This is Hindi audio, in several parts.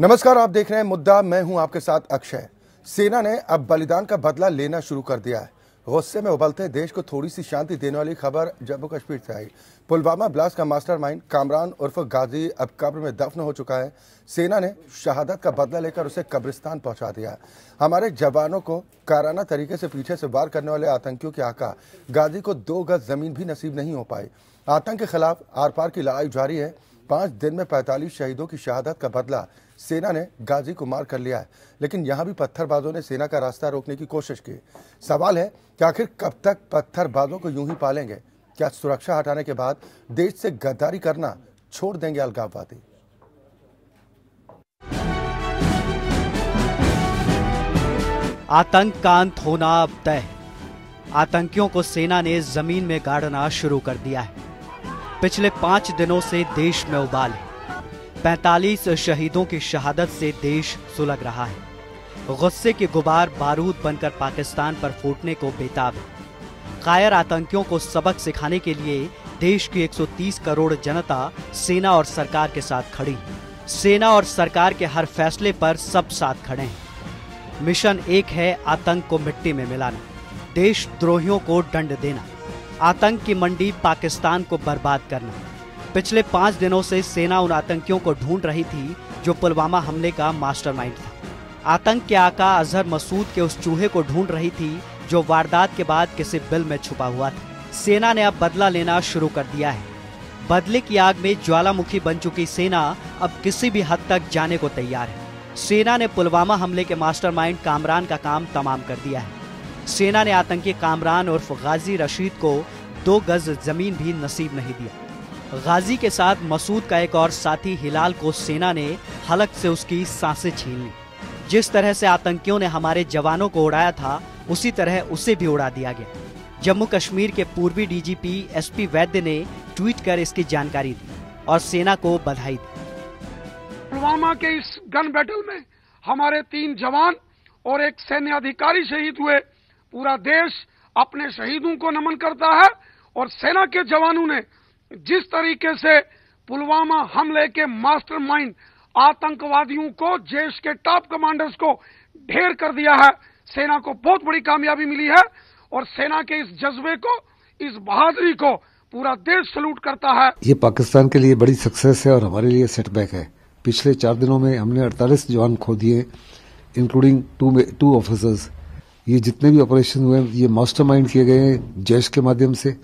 नमस्कार आप देख रहे हैं मुद्दा मैं हूं आपके साथ अक्षय सेना ने अब बलिदान का बदला लेना शुरू कर दिया है गुस्से में उबलते देश को थोड़ी सी शांति देने वाली खबर जम्मू कश्मीर से आई पुलवामा ब्लास्ट का मास्टरमाइंड कामरान उर्फ गाजी अब कब्र में दफन हो चुका है सेना ने शहादत का बदला लेकर उसे कब्रिस्तान पहुंचा दिया हमारे जवानों को काराना तरीके से पीछे से वार करने वाले आतंकियों के आका गाजी को दो गज जमीन भी नसीब नहीं हो पाई आतंक के खिलाफ आर पार की लड़ाई जारी है पांच दिन में 45 शहीदों की शहादत का बदला सेना ने गाजी को मार कर लिया है लेकिन यहाँ भी पत्थरबाजों ने सेना का रास्ता रोकने की कोशिश की सवाल है कि आखिर कब तक पत्थरबाजों को यूं ही पालेंगे क्या सुरक्षा हटाने के बाद देश से गद्दारी करना छोड़ देंगे अलगाववादी आतंक का अंत होना अब तय आतंकियों को सेना ने जमीन में गाड़ना शुरू कर दिया है पिछले पांच दिनों से देश में उबाल है पैंतालीस शहीदों की शहादत से देश सुलग रहा है गुस्से के गुबार बारूद बनकर पाकिस्तान पर फूटने को बेताब है कायर आतंकियों को सबक सिखाने के लिए देश की 130 करोड़ जनता सेना और सरकार के साथ खड़ी सेना और सरकार के हर फैसले पर सब साथ खड़े हैं मिशन एक है आतंक को मिट्टी में मिलाना देशद्रोहियों को दंड देना आतंक की मंडी पाकिस्तान को बर्बाद करना पिछले पांच दिनों से सेना उन आतंकियों को ढूंढ रही थी जो पुलवामा हमले का मास्टरमाइंड था आतंक के आका अजहर मसूद के उस चूहे को ढूंढ रही थी जो वारदात के बाद किसी बिल में छुपा हुआ था सेना ने अब बदला लेना शुरू कर दिया है बदले की आग में ज्वालामुखी बन चुकी सेना अब किसी भी हद तक जाने को तैयार है सेना ने पुलवामा हमले के मास्टरमाइंड कामरान का काम तमाम कर दिया है सेना ने आतंकी कामरान उर्फ गाजी रशीद को दो गज जमीन भी नसीब नहीं दिया गाजी के साथ मसूद का एक और साथी हिलाल को सेना ने हलक से उसकी सांसें छीन ली जिस तरह से आतंकियों ने हमारे जवानों को उड़ाया था उसी तरह उसे भी उड़ा दिया गया जम्मू कश्मीर के पूर्वी डीजीपी एसपी वैद्य ने ट्वीट कर इसकी जानकारी दी और सेना को बधाई दी पुलवामा के इस गन बैटल में हमारे तीन जवान और एक सैन्य अधिकारी शहीद हुए पूरा देश अपने शहीदों को नमन करता है और सेना के जवानों ने जिस तरीके से पुलवामा हमले के मास्टरमाइंड आतंकवादियों को जेश के टॉप कमांडर्स को ढेर कर दिया है सेना को बहुत बड़ी कामयाबी मिली है और सेना के इस जज्बे को इस बहादुरी को पूरा देश सल्यूट करता है ये पाकिस्तान के लिए बड़ी सक्सेस है और हमारे लिए सेटबैक है पिछले चार दिनों में हमने 48 जवान खो दिए इंक्लूडिंग टू टू ऑफिसर्स ये जितने भी ऑपरेशन हुए ये मास्टरमाइंड किए गए हैं जैश के माध्यम से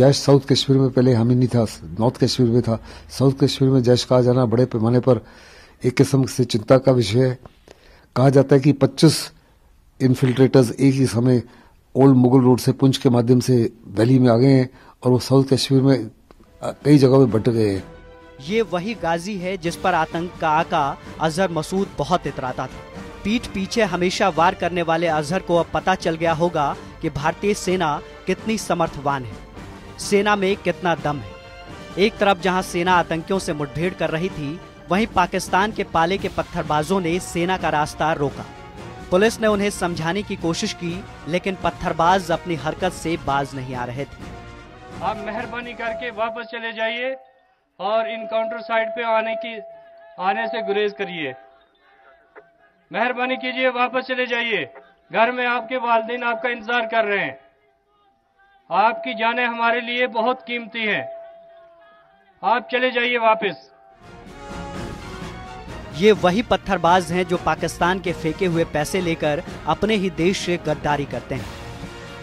जैश साउथ कश्मीर में पहले हम ही नहीं था नॉर्थ कश्मीर में था साउथ कश्मीर में जैश कहा जाना बड़े पैमाने पर एक किस्म से चिंता का विषय है कहा जाता है कि 25 इन्फिल्ट्रेटर्स एक ही समय ओल्ड मुगल रोड से पुंछ के माध्यम से वैली में आ गए हैं और वो साउथ कश्मीर में कई जगह में बट गए हैं ये वही गाजी है जिस पर आतंक का आका अजहर मसूद बहुत इतराता था पीठ पीछे हमेशा वार करने वाले अजहर को अब पता चल गया होगा कि भारतीय सेना कितनी समर्थवान है सेना में कितना दम है एक तरफ जहां सेना आतंकियों से मुठभेड़ कर रही थी वहीं पाकिस्तान के पाले के पत्थरबाजों ने सेना का रास्ता रोका पुलिस ने उन्हें समझाने की कोशिश की लेकिन पत्थरबाज अपनी हरकत से बाज नहीं आ रहे थे आप मेहरबानी करके वापस चले जाइए और इनकाउंटर साइड पे आने की आने से गुरेज करिए मेहरबानी कीजिए वापस चले जाइए घर में आपके वालदेन आपका इंतजार कर रहे हैं आपकी जानें हमारे लिए बहुत कीमती हैं आप चले जाइए वापस ये वही पत्थरबाज हैं जो पाकिस्तान के फेंके हुए पैसे लेकर अपने ही देश से गद्दारी करते हैं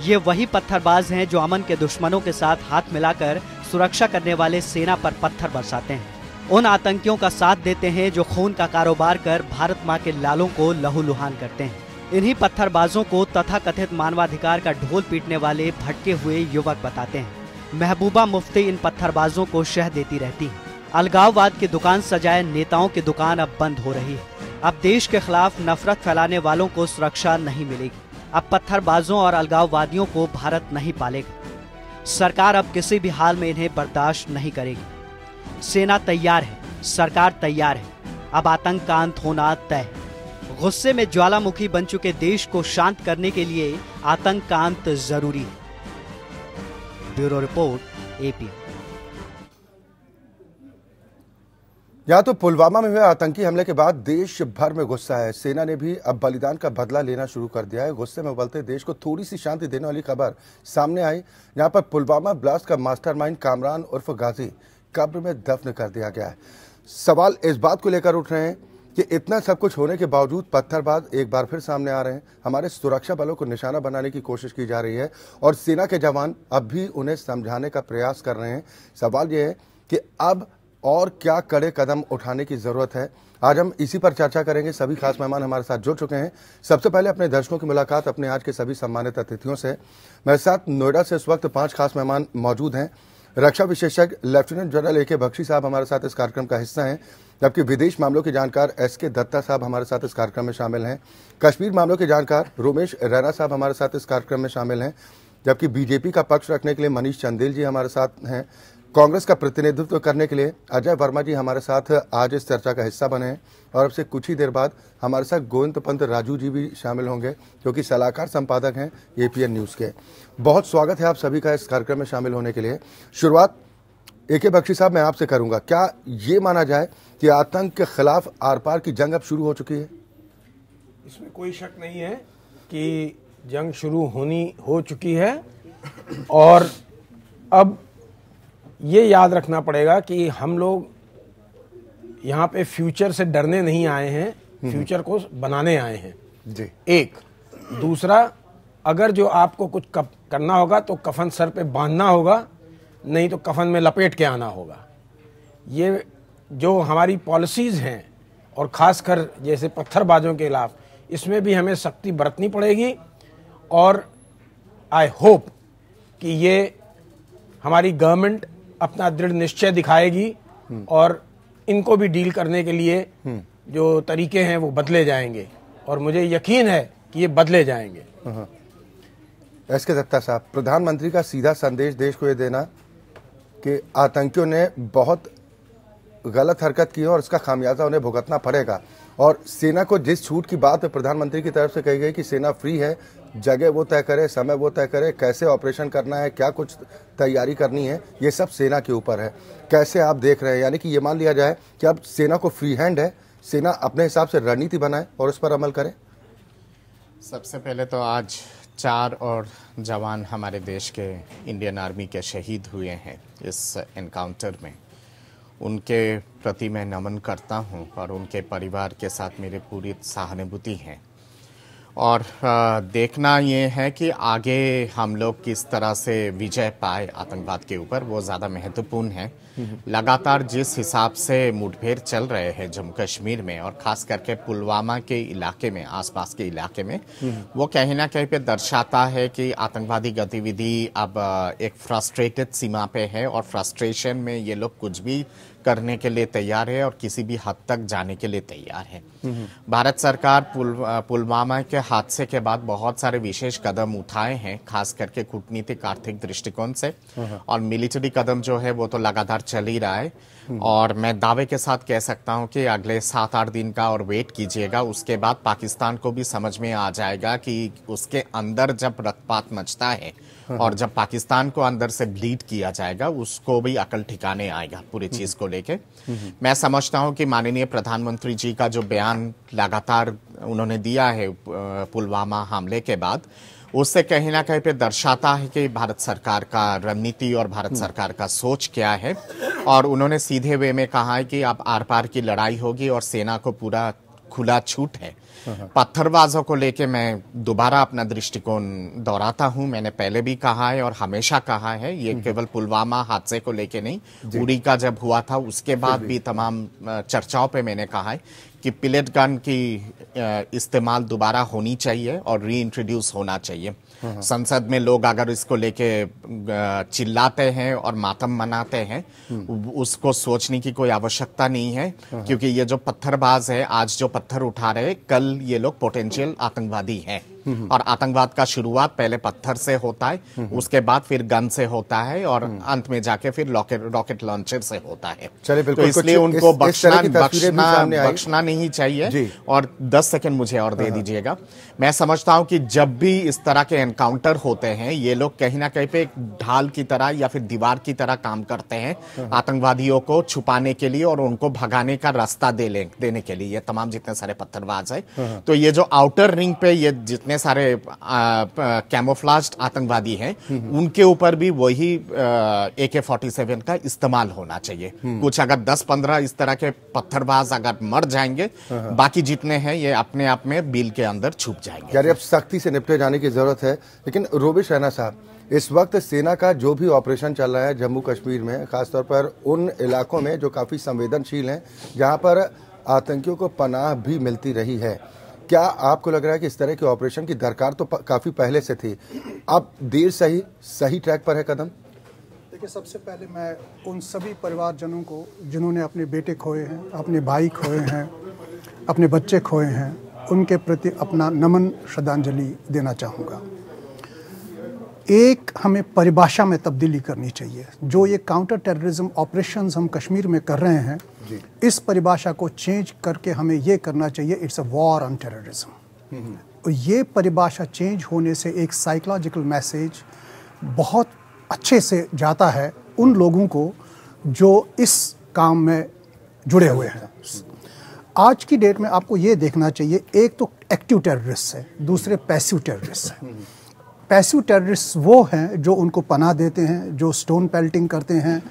ये वही पत्थरबाज हैं जो अमन के दुश्मनों के साथ हाथ मिलाकर सुरक्षा करने वाले सेना पर पत्थर बरसाते हैं उन आतंकियों का साथ देते हैं जो खून का कारोबार कर भारत माँ के लालों को लहूलुहान करते हैं इन्हीं पत्थरबाजों को तथा कथित मानवाधिकार का ढोल पीटने वाले भटके हुए युवक बताते हैं महबूबा मुफ्ती इन पत्थरबाजों को शह देती रहती है अलगाववाद की दुकान सजाए नेताओं की दुकान अब बंद हो रही है अब देश के खिलाफ नफरत फैलाने वालों को सुरक्षा नहीं मिलेगी अब पत्थरबाजों और अलगाववादियों को भारत नहीं पालेगा सरकार अब किसी भी हाल में इन्हें बर्दाश्त नहीं करेगी सेना तैयार है सरकार तैयार है अब आतंक का अंत होना तय गुस्से में ज्वालामुखी बन चुके देश को शांत करने के लिए आतंक का अंत जरूरी है ब्यूरो रिपोर्ट एपी या तो पुलवामा में हुए आतंकी हमले के बाद देश भर में गुस्सा है सेना ने भी अब बलिदान का बदला लेना शुरू कर दिया है गुस्से में उबलते देश को थोड़ी सी शांति देने वाली खबर सामने आई जहां पर पुलवामा ब्लास्ट का मास्टरमाइंड कामरान उर्फ गाजी कब्र में दफन कर दिया गया है सवाल इस बात को लेकर उठ रहे हैं कि इतना सब कुछ होने के बावजूद पत्थरबाज एक बार फिर सामने आ रहे हैं हमारे सुरक्षा बलों को निशाना बनाने की कोशिश की जा रही है और सेना के जवान अब भी उन्हें समझाने का प्रयास कर रहे हैं सवाल यह है कि अब और क्या कड़े कदम उठाने की ज़रूरत है आज हम इसी पर चर्चा करेंगे सभी खास मेहमान हमारे साथ जुड़ चुके हैं सबसे पहले अपने दर्शकों की मुलाकात अपने आज के सभी सम्मानित अतिथियों से मेरे साथ नोएडा से इस वक्त पांच खास मेहमान मौजूद हैं रक्षा विशेषज्ञ लेफ्टिनेंट जनरल ए के बख्शी साहब हमारे साथ इस कार्यक्रम का हिस्सा हैं जबकि विदेश मामलों के जानकार एस के दत्ता साहब हमारे साथ इस कार्यक्रम में शामिल हैं कश्मीर मामलों के जानकार रोमेश रैना साहब हमारे साथ इस कार्यक्रम में शामिल हैं जबकि बीजेपी का पक्ष रखने के लिए मनीष चंदेल जी हमारे साथ हैं कांग्रेस का प्रतिनिधित्व करने के लिए अजय वर्मा जी हमारे साथ आज इस चर्चा का हिस्सा बने हैं और अब से कुछ ही देर बाद हमारे साथ गोविंद पंत राजू जी भी शामिल होंगे जो कि सलाहकार संपादक हैं एपीएन न्यूज़ के बहुत स्वागत है आप सभी का इस कार्यक्रम में शामिल होने के लिए शुरुआत ए के बख्शी साहब मैं आपसे करूंगा क्या ये माना जाए कि आतंक के खिलाफ आर पार की जंग अब शुरू हो चुकी है इसमें कोई शक नहीं है कि जंग शुरू होनी हो चुकी है और अब ये याद रखना पड़ेगा कि हम लोग यहाँ पे फ्यूचर से डरने नहीं आए हैं हम्म। फ्यूचर को बनाने आए हैं जी एक दूसरा अगर जो आपको कुछ कप, करना होगा तो कफन सर पे बांधना होगा नहीं तो कफन में लपेट के आना होगा ये जो हमारी पॉलिसीज़ हैं और ख़ासकर जैसे पत्थरबाजों के खिलाफ इसमें भी हमें सख्ती बरतनी पड़ेगी और आई होप कि ये हमारी गवर्नमेंट अपना दृढ़ निश्चय दिखाएगी और इनको भी डील करने के लिए जो तरीके हैं वो बदले जाएंगे और मुझे यकीन है कि ये बदले जाएंगे हाँ। एस के दत्ता साहब प्रधानमंत्री का सीधा संदेश देश को ये देना कि आतंकियों ने बहुत गलत हरकत की है और इसका खामियाजा उन्हें भुगतना पड़ेगा और सेना को जिस छूट की बात प्रधानमंत्री की तरफ से कही गई कि सेना फ्री है जगह वो तय करे समय वो तय करे कैसे ऑपरेशन करना है क्या कुछ तैयारी करनी है ये सब सेना के ऊपर है कैसे आप देख रहे हैं यानी कि ये मान लिया जाए कि अब सेना को फ्री हैंड है सेना अपने हिसाब से रणनीति बनाए और उस पर अमल करे सबसे पहले तो आज चार और जवान हमारे देश के इंडियन आर्मी के शहीद हुए हैं इस एनकाउंटर में उनके प्रति मैं नमन करता हूं और उनके परिवार के साथ मेरे पूरी सहानुभूति है और देखना ये है कि आगे हम लोग किस तरह से विजय पाए आतंकवाद के ऊपर वो ज़्यादा महत्वपूर्ण है लगातार जिस हिसाब से मुठभेड़ चल रहे हैं जम्मू कश्मीर में और खास करके पुलवामा के इलाके में आसपास के इलाके में वो कहीं ना कहीं पे दर्शाता है कि आतंकवादी गतिविधि अब एक फ्रस्ट्रेटेड सीमा पे है और फ्रस्ट्रेशन में ये लोग कुछ भी करने के लिए तैयार है और किसी भी हद तक जाने के लिए तैयार है भारत सरकार पुल पुलवामा के हादसे के बाद बहुत सारे विशेष कदम उठाए हैं खास करके कूटनीतिक आर्थिक दृष्टिकोण से हाँ, हाँ। और मिलिट्री कदम जो है वो तो लगातार चल ही रहा है हम्म। और मैं दावे के साथ कह सकता हूं कि अगले सात आठ दिन का और वेट कीजिएगा उसके बाद पाकिस्तान को भी समझ में आ जाएगा कि उसके अंदर जब रक्तपात मचता है हाँ, और हाँ। जब पाकिस्तान को अंदर से ब्लीड किया जाएगा उसको भी अकल ठिकाने आएगा पूरी हम्म। चीज को लेके हम्म, मैं समझता हूं कि माननीय प्रधानमंत्री जी का जो बयान लगातार उन्होंने दिया है पुलवामा हमले के बाद उससे कहीं ना कहीं पे दर्शाता है कि भारत सरकार का रणनीति और भारत हम्म। सरकार का सोच क्या है और उन्होंने सीधे वे में कहा है कि अब आर पार की लड़ाई होगी और सेना को पूरा खुला छूट है हाँ, हाँ। पत्थरबाजों को लेके मैं दोबारा अपना दृष्टिकोण दोहराता हूं मैंने पहले भी कहा है और हमेशा कहा है ये हम्म। केवल पुलवामा हादसे को लेके नहीं उड़ी का जब हुआ था उसके बाद भी तमाम चर्चाओं पे मैंने कहा है कि पिलेट गन की इस्तेमाल दोबारा होनी चाहिए और री इंट्रोड्यूस होना चाहिए हाँ, हाँ। संसद में लोग अगर इसको लेके चिल्लाते हैं और मातम मनाते हैं हम्म। उसको सोचने की कोई आवश्यकता नहीं है हाँ, क्योंकि ये जो पत्थरबाज है आज जो पत्थर उठा रहे कल ये लोग पोटेंशियल आतंकवादी हैं हम्म। और आतंकवाद का शुरुआत पहले पत्थर से होता है हम्म। उसके बाद फिर गन से होता है और अंत में जाके फिर रॉकेट लॉन्चर से होता है चलिए बिल्कुल तो इसलिए उनको बख्शना बख्शना बख्शना नहीं चाहिए और दस सेकेंड मुझे और दे हाँ, हाँ। दीजिएगा मैं समझता हूँ कि जब भी इस तरह के एनकाउंटर होते हैं ये लोग कहीं ना कहीं पे एक ढाल की तरह या फिर दीवार की तरह काम करते हैं हाँ, आतंकवादियों को छुपाने के लिए और उनको भगाने का रास्ता दे देने के लिए ये तमाम जितने सारे पत्थरबाज है तो ये जो आउटर रिंग पे ये जितने सारे कैमोफ्लाज आतंकवादी हैं उनके ऊपर भी वही ए के फोर्टी सेवन का इस्तेमाल होना चाहिए कुछ अगर दस पंद्रह इस तरह के पत्थरबाज अगर मर जाएंगे हाँ। बाकी जितने हैं ये अपने आप में बिल के अंदर छुप जाएंगे यार अब सख्ती से निपटे जाने की जरूरत है लेकिन रोबिश रैना साहब इस वक्त सेना का जो भी ऑपरेशन चल रहा है जम्मू कश्मीर में खासतौर पर उन इलाकों में जो काफ़ी संवेदनशील हैं जहां पर आतंकियों को पनाह भी मिलती रही है क्या आपको लग रहा है कि इस तरह के ऑपरेशन की दरकार तो काफ़ी पहले से थी अब देर सही सही ट्रैक पर है कदम देखिए सबसे पहले मैं उन सभी परिवारजनों को जिन्होंने अपने बेटे खोए हैं अपने भाई खोए हैं अपने बच्चे खोए हैं उनके प्रति अपना नमन श्रद्धांजलि देना चाहूँगा एक हमें परिभाषा में तब्दीली करनी चाहिए जो ये काउंटर टेररिज्म ऑपरेशंस हम कश्मीर में कर रहे हैं इस परिभाषा को चेंज करके हमें ये करना चाहिए it's a war on terrorism ये परिभाषा चेंज होने से एक साइकोलॉजिकल मैसेज बहुत अच्छे से जाता है उन लोगों को जो इस काम में जुड़े हुए हैं आज की डेट में आपको ये देखना चाहिए एक तो एक्टिव टेररिस्ट है दूसरे पैसिव टेररिस्ट है पैसिव टेररिस्ट वो हैं जो उनको पनाह देते हैं जो स्टोन पेल्टिंग करते हैं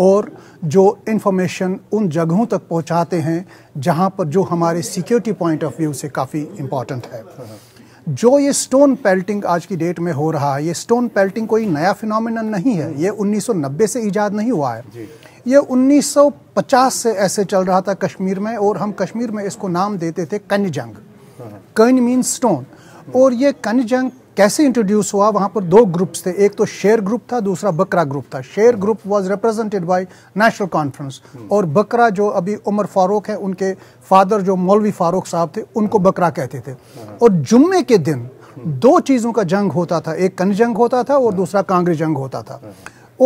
और जो इन्फॉर्मेशन उन जगहों तक पहुंचाते हैं जहां पर जो हमारे सिक्योरिटी पॉइंट ऑफ व्यू से काफ़ी इम्पॉर्टेंट है जो ये स्टोन पेल्टिंग आज की डेट में हो रहा है ये स्टोन पेल्टिंग कोई नया फिनोमिनन नहीं है ये 1990 से ईजाद नहीं हुआ है ये 1950 से ऐसे चल रहा था कश्मीर में और हम कश्मीर में इसको नाम देते थे कन जंग हाँ। कन मीन स्टोन और ये कन जंग कैसे इंट्रोड्यूस हुआ वहां पर दो ग्रुप्स थे एक तो शेयर ग्रुप था दूसरा बकरा ग्रुप था Sher group was represented by National Conference और बकरा जो अभी उमर फारूक है उनके फादर जो मौलवी फारूक साहब थे उनको बकरा कहते थे hmm. और जुम्मे के दिन hmm. दो चीज़ों का जंग होता था एक कन जंग होता था और hmm. दूसरा कांग्रेस जंग होता था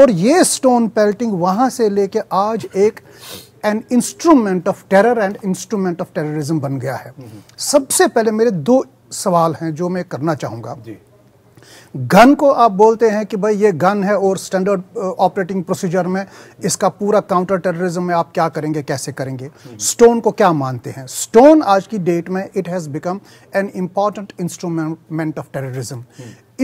और ये स्टोन पेल्टिंग वहां से लेके आज एक an instrument of terror and instrument of terrorism बन गया है सबसे पहले मेरे दो सवाल हैं जो मैं करना चाहूँगा गन को आप बोलते हैं कि भाई ये गन है और स्टैंडर्ड ऑपरेटिंग प्रोसीजर में इसका पूरा काउंटर टेररिज्म में आप क्या करेंगे कैसे करेंगे स्टोन हम्म। को क्या मानते हैं स्टोन आज की डेट में it has become an important instrument of terrorism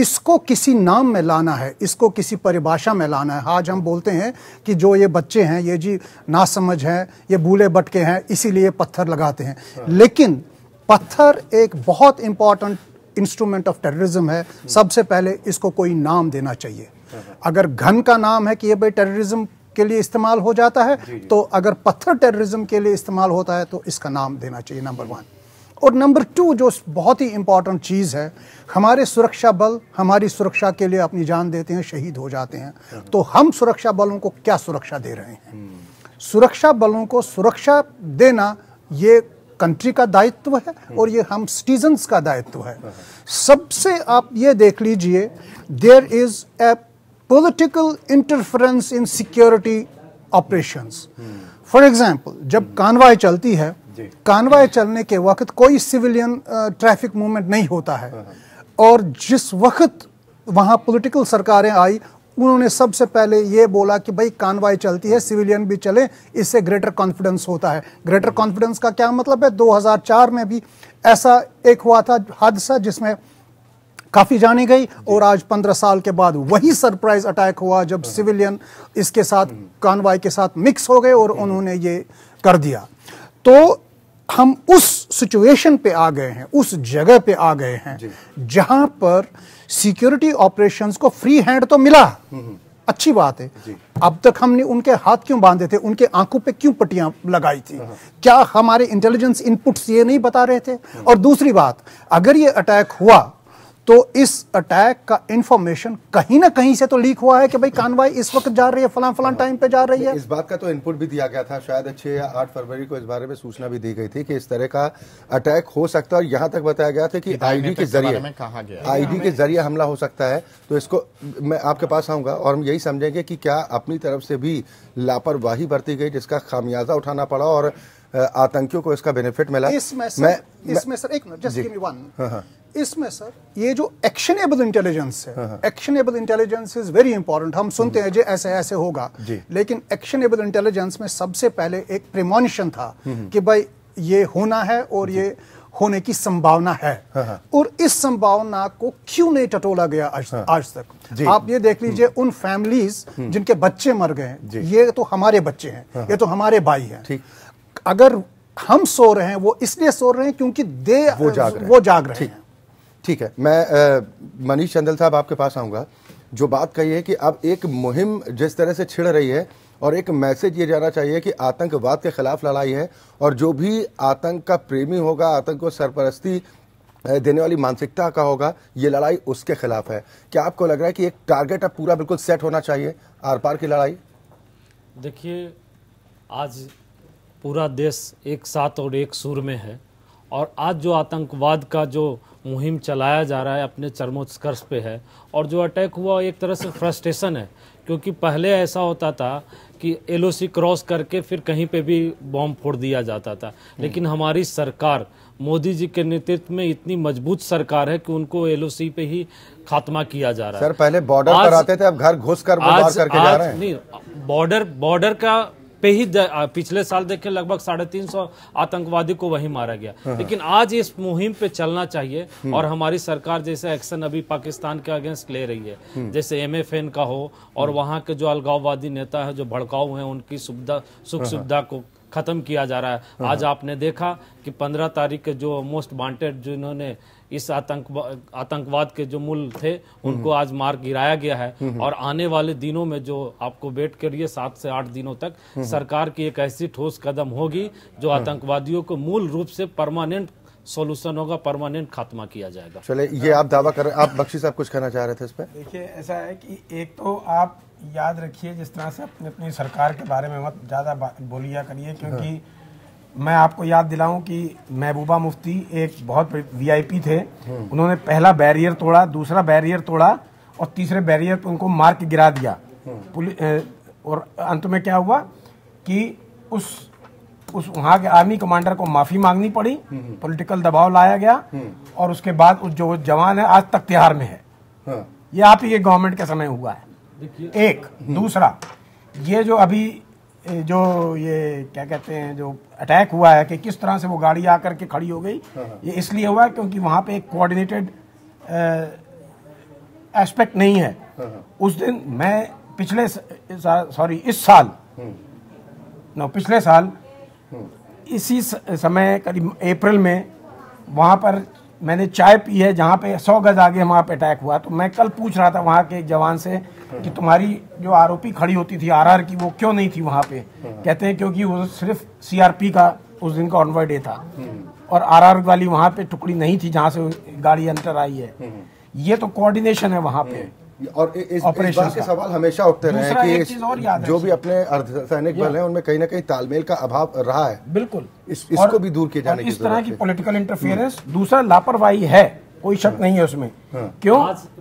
इसको किसी नाम में लाना है इसको किसी परिभाषा में लाना है आज हम बोलते हैं कि जो ये बच्चे हैं ये जी नासमझ हैं ये भूले बटके हैं इसीलिए पत्थर लगाते हैं हाँ। लेकिन पत्थर एक बहुत इंपॉर्टेंट इंस्ट्रूमेंट ऑफ टेररिज्म है सबसे पहले इसको कोई नाम देना चाहिए अगर घन का नाम है कि ये भाई टेररिज्म के लिए इस्तेमाल हो जाता है जी जी। तो अगर पत्थर टेररिज्म के लिए इस्तेमाल होता है तो इसका नाम देना चाहिए नंबर वन और नंबर टू जो बहुत ही इम्पॉर्टेंट चीज़ है हमारे सुरक्षा बल हमारी सुरक्षा के लिए अपनी जान देते हैं शहीद हो जाते हैं हम्म। तो हम सुरक्षा बलों को क्या सुरक्षा दे रहे हैं हम्म। सुरक्षा बलों को सुरक्षा देना ये कंट्री का दायित्व है और ये हम सिटीजन्स का दायित्व है सबसे आप ये देख लीजिए there is a political interference in security operations for example जब कानवाय hmm. चलती है कानवाय चलने के वक्त कोई सिविलियन ट्रैफिक मूवमेंट नहीं होता है हाँ, हाँ। और जिस वक्त वहां पॉलिटिकल सरकारें आई उन्होंने सबसे पहले ये बोला कि भाई कानवाई चलती है सिविलियन भी चले इससे ग्रेटर कॉन्फिडेंस होता है ग्रेटर कॉन्फिडेंस का क्या मतलब है 2004 में भी ऐसा एक हुआ था हादसा जिसमें काफ़ी जानी गई और आज पंद्रह साल के बाद वही सरप्राइज अटैक हुआ जब सिविलियन हाँ। इसके साथ हम्म। कानवाई के साथ मिक्स हो गए और हम्म। उन्होंने ये कर दिया तो हम उस सिचुएशन पे आ गए हैं उस जगह पे आ गए हैं जहां पर सिक्योरिटी ऑपरेशंस को फ्री हैंड तो मिला अच्छी बात है अब तक हमने उनके हाथ क्यों बांधे थे उनके आंखों पे क्यों पट्टियां लगाई थी हाँ। क्या हमारे इंटेलिजेंस इनपुट्स ये नहीं बता रहे थे और दूसरी बात अगर ये अटैक हुआ तो इस अटैक का इंफॉर्मेशन कहीं ना कहीं से तो लीक हुआ है कि भाई कानवाई इस वक्त जा रही है फलां फलां टाइम हाँ। पे जा रही है इस बात का तो इनपुट भी दिया गया था शायद छः या आठ फरवरी को इस बारे में सूचना भी दी गई थी कि इस तरह का अटैक हो सकता है और यहाँ तक बताया गया था कि आईडी के जरिए आईडी के जरिए हमला हो सकता है तो इसको मैं आपके पास आऊंगा और हम यही समझेंगे कि क्या अपनी तरफ से भी लापरवाही बरती गई जिसका खामियाजा उठाना पड़ा और आतंकियों को इसका बेनिफिट मिला इसमें इसमें सर एक जस्ट गिव मी वन इसमें सर ये जो एक्शनेबल इंटेलिजेंस है actionable intelligence is very important हम सुनते हैं हम्म। जो ऐसे ऐसे होगा लेकिन एक्शनेबल इंटेलिजेंस में सबसे पहले एक प्रिमोनिशन था हम्म, हम्म। कि भाई ये होना है और ये होने की संभावना है हाँ, हाँ। और इस संभावना को क्यों नहीं टटोला गया आज, हाँ। आज तक आप ये देख लीजिए उन फैमिलीज जिनके बच्चे मर गए ये तो हमारे बच्चे हैं ये तो हमारे भाई हैं अगर हम सो रहे हैं वो इसलिए सो रहे हैं क्योंकि दे वो जाग रहे वो जाग रहे ठीक, हैं ठीक है मैं मनीष चंदल साहब आपके पास आऊंगा जो बात कही है कि अब एक मुहिम जिस तरह से छिड़ रही है और एक मैसेज ये जाना चाहिए कि आतंकवाद के खिलाफ लड़ाई है और जो भी आतंक का प्रेमी होगा आतंक को सरपरस्ती देने वाली मानसिकता का होगा ये लड़ाई उसके खिलाफ है क्या आपको लग रहा है कि एक टारगेट अब पूरा बिल्कुल सेट होना चाहिए आर पार की लड़ाई देखिए आज पूरा देश एक साथ और एक सुर में है और आज जो आतंकवाद का जो मुहिम चलाया जा रहा है अपने चरमोत्कर्ष पे है और जो अटैक हुआ एक तरह से फ्रस्ट्रेशन है क्योंकि पहले ऐसा होता था कि एल क्रॉस करके फिर कहीं पे भी बॉम्ब फोड़ दिया जाता था हम्म। लेकिन हमारी सरकार मोदी जी के नेतृत्व में इतनी मजबूत सरकार है कि उनको एल पे ही खात्मा किया जा रहा है सर पहले बॉर्डर पर आते थे अब घर घुस कर करके आज, जा रहे हैं नहीं बॉर्डर बॉर्डर का पे ही पिछले साल देखें लगभग साढ़े तीन सौ आतंकवादी को वहीं मारा गया हाँ, हाँ। लेकिन आज इस मुहिम पे चलना चाहिए हम्म। और हमारी सरकार जैसे एक्शन अभी पाकिस्तान के अगेंस्ट ले रही है हम्म। जैसे एम का हो और हम्म। वहाँ के जो अलगाववादी नेता है जो भड़काऊ हैं उनकी सुविधा हाँ, सुख सुविधा को खत्म किया जा रहा है आज आपने देखा कि पंद्रह तारीख के जो मोस्ट वांटेड जो इन्होंने इस आतंक आतंकवाद के जो मूल थे हम्म। उनको आज मार गिराया गया है हम्म। और आने वाले दिनों में जो आपको वेट करिए सात से आठ दिनों तक हम्म। सरकार की एक ऐसी ठोस कदम होगी जो आतंकवादियों को मूल रूप से परमानेंट सोल्यूशन होगा परमानेंट खात्मा किया जाएगा चले ये आप दावा कर रहे आप बख्शी साहब कुछ कहना चाह रहे थे इस पर देखिए ऐसा है कि एक तो आप याद रखिए जिस तरह से अपनी अपनी सरकार के बारे में मत ज़्यादा बोलिया करिए क्योंकि हाँ। मैं आपको याद दिलाऊं कि महबूबा मुफ्ती एक बहुत वीआईपी थे उन्होंने पहला बैरियर तोड़ा दूसरा बैरियर तोड़ा और तीसरे बैरियर पर उनको मार के गिरा दिया और अंत में क्या हुआ कि उस उस वहाँ के आर्मी कमांडर को माफ़ी मांगनी पड़ी पॉलिटिकल दबाव लाया गया और उसके बाद उस जो जवान है आज तक तिहार में है हाँ। ये आप ही गवर्नमेंट के समय हुआ है एक दूसरा ये जो अभी जो ये क्या कहते हैं जो अटैक हुआ है कि किस तरह से वो गाड़ी आकर के खड़ी हो गई हाँ, हाँ। ये इसलिए हुआ है क्योंकि वहाँ पे एक कोऑर्डिनेटेड एस्पेक्ट नहीं है हाँ, उस दिन मैं पिछले सॉरी इस साल न हम्म। पिछले साल हम्म। इसी समय करीब अप्रैल में वहाँ पर मैंने चाय पी है जहाँ पे सौ गज आगे वहाँ पे अटैक हुआ तो मैं कल पूछ रहा था वहाँ के एक जवान से कि तुम्हारी जो आरोपी खड़ी होती थी आरआर की वो क्यों नहीं थी वहाँ पे हाँ। कहते हैं क्योंकि वो सिर्फ सीआरपी का उस दिन का ऑनवर्ड डे था हम्म। और आरआर वाली वहाँ पे टुकड़ी नहीं थी जहाँ से गाड़ी अंतर आई है हम्म। ये तो कोऑर्डिनेशन है वहाँ पे हम्म। और इस, ऑपरेशन के सवाल हमेशा उठते रहे कि जो भी अपने अर्धसैनिक बल हैं उनमें कहीं ना कहीं तालमेल का अभाव रहा है बिल्कुल इस, इसको भी दूर किए जाने की इस तरह की पॉलिटिकल इंटरफेरेंस दूसरा लापरवाही है कोई शक हाँ। नहीं है उसमें हाँ। क्यों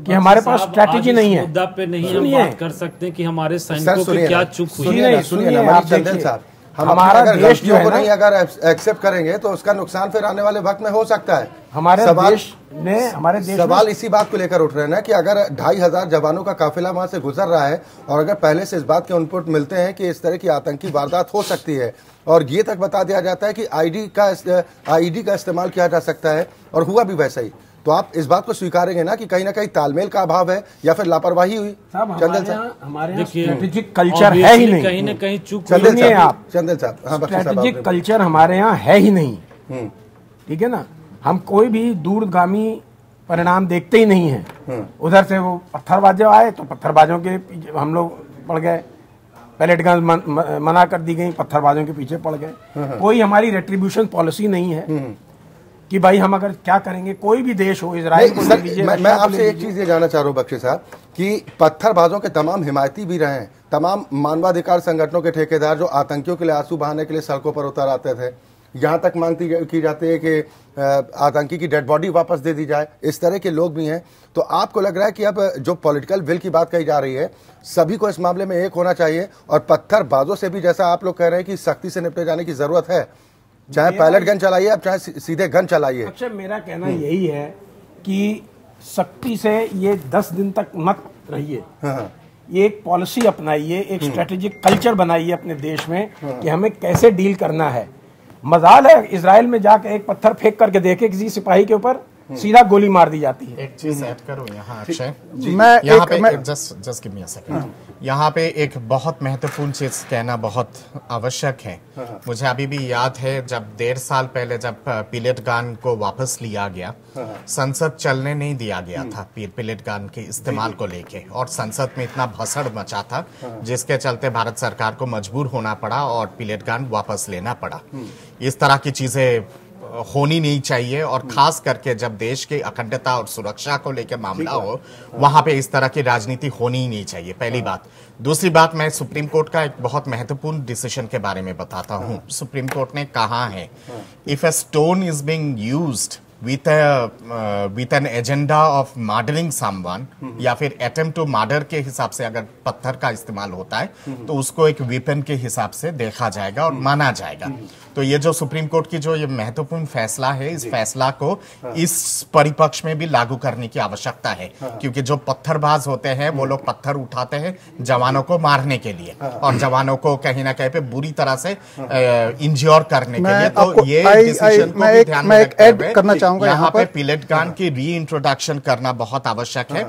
कि हमारे पास स्ट्रैटेजी नहीं है मुद्दा पे नहीं हम बात कर सकते कि हमारे सैनिकों क्या चुप हुई है सुनिए आप साहब हम हमारा देश जो है नहीं अगर एक्सेप्ट करेंगे तो उसका नुकसान फिर आने वाले वक्त में हो सकता है हमारे सवाल देश ने हमारे देश सवाल इसी बात को लेकर उठ रहे हैं ना कि अगर ढाई हजार जवानों का काफिला वहां से गुजर रहा है और अगर पहले से इस बात के इनपुट मिलते हैं कि इस तरह की आतंकी वारदात हो सकती है और ये तक बता दिया जाता है कि आईडी का आईडी का इस्तेमाल किया जा सकता है और हुआ भी वैसा ही तो आप इस बात को स्वीकारेंगे ना कि कहीं ना कहीं तालमेल का अभाव है या फिर लापरवाही हुई चंदन साहब हमारे स्ट्रेटेजिक कल्चर है ही नहीं कहीं ना कहीं चूक चंदन साहब आप चंदन साहब स्ट्रेटेजिक हाँ, कल्चर हमारे यहाँ है ही नहीं हम्म। ठीक है ना हम कोई भी दूरगामी परिणाम देखते ही नहीं है हम्म। उधर से वो पत्थरबाजे आए तो पत्थरबाजों के हम लोग पड़ गए पैलेट मना कर दी गई पत्थरबाजों के पीछे पड़ गए हम्म। कोई हमारी रेट्रीब्यूशन पॉलिसी नहीं है कि भाई हम अगर क्या करेंगे कोई भी देश हो इसराइल सर, मैं, मैं आपसे एक चीज ये जानना चाह रहा हूँ बख्शी साहब कि पत्थरबाजों के तमाम हिमायती भी रहे तमाम मानवाधिकार संगठनों के ठेकेदार जो आतंकियों के लिए आंसू बहाने के लिए सड़कों पर उतर आते थे यहाँ तक मांग की जाती है कि आतंकी की डेड बॉडी वापस दे दी जाए इस तरह के लोग भी हैं तो आपको लग रहा है कि अब जो पॉलिटिकल विल की बात कही जा रही है सभी को इस मामले में एक होना चाहिए और पत्थरबाजों से भी जैसा आप लोग कह रहे हैं कि सख्ती से निपटे जाने की जरूरत है चाहे पायलट गन चलाइए आप चाहे सीधे गन चलाइए अच्छा मेरा कहना यही है कि सख्ती से ये दस दिन तक मत रहिए हाँ, हाँ। ये एक पॉलिसी अपनाइए एक स्ट्रेटेजिक हम्म। कल्चर बनाइए अपने देश में हाँ। कि हमें कैसे डील करना है मजाल है इसराइल में जाकर एक पत्थर फेंक करके देखे किसी सिपाही के ऊपर हम्म। सीधा गोली मार दी जाती है एक चीज ऐड करो यहाँ अक्षय मैं यहाँ पे मैं... just just give me a second यहाँ पे एक बहुत महत्वपूर्ण चीज कहना बहुत आवश्यक है हाँ, हाँ। मुझे अभी भी याद है जब डेढ़ साल पहले जब पिलेट गान को वापस लिया गया हाँ, संसद चलने नहीं दिया गया हम्म। था पिलेट गान के इस्तेमाल को लेके और संसद में इतना भसड़ मचा था जिसके चलते भारत सरकार को मजबूर होना पड़ा और पिलेट गान वापस लेना पड़ा हम्म। इस तरह की चीजें होनी नहीं चाहिए और खास करके जब देश की अखंडता और सुरक्षा को लेकर मामला हो वहां पे इस तरह की राजनीति होनी ही नहीं चाहिए पहली बात दूसरी बात मैं सुप्रीम कोर्ट का एक बहुत महत्वपूर्ण डिसीजन के बारे में बताता हूँ सुप्रीम कोर्ट ने कहा है if a stone is being used with a uh, with an agenda of murdering someone mm-hmm. या फिर attempt to murder के हिसाब से अगर पत्थर का इस्तेमाल होता है mm-hmm. तो उसको एक weapon के हिसाब से देखा जाएगा और mm-hmm. माना जाएगा तो ये जो सुप्रीम कोर्ट की जो ये महत्वपूर्ण फैसला है इस फैसला को हाँ। इस परिपक्ष में भी लागू करने की आवश्यकता है हाँ। क्योंकि जो पत्थरबाज होते हैं वो लोग पत्थर उठाते हैं जवानों को मारने के लिए हाँ। और जवानों को कहीं ना कहीं पे बुरी तरह से इंज्योर हाँ। करने के लिए तो ये चाहूंगा यहाँ, पर, पिलेट गान की री इंट्रोडक्शन करना बहुत आवश्यक है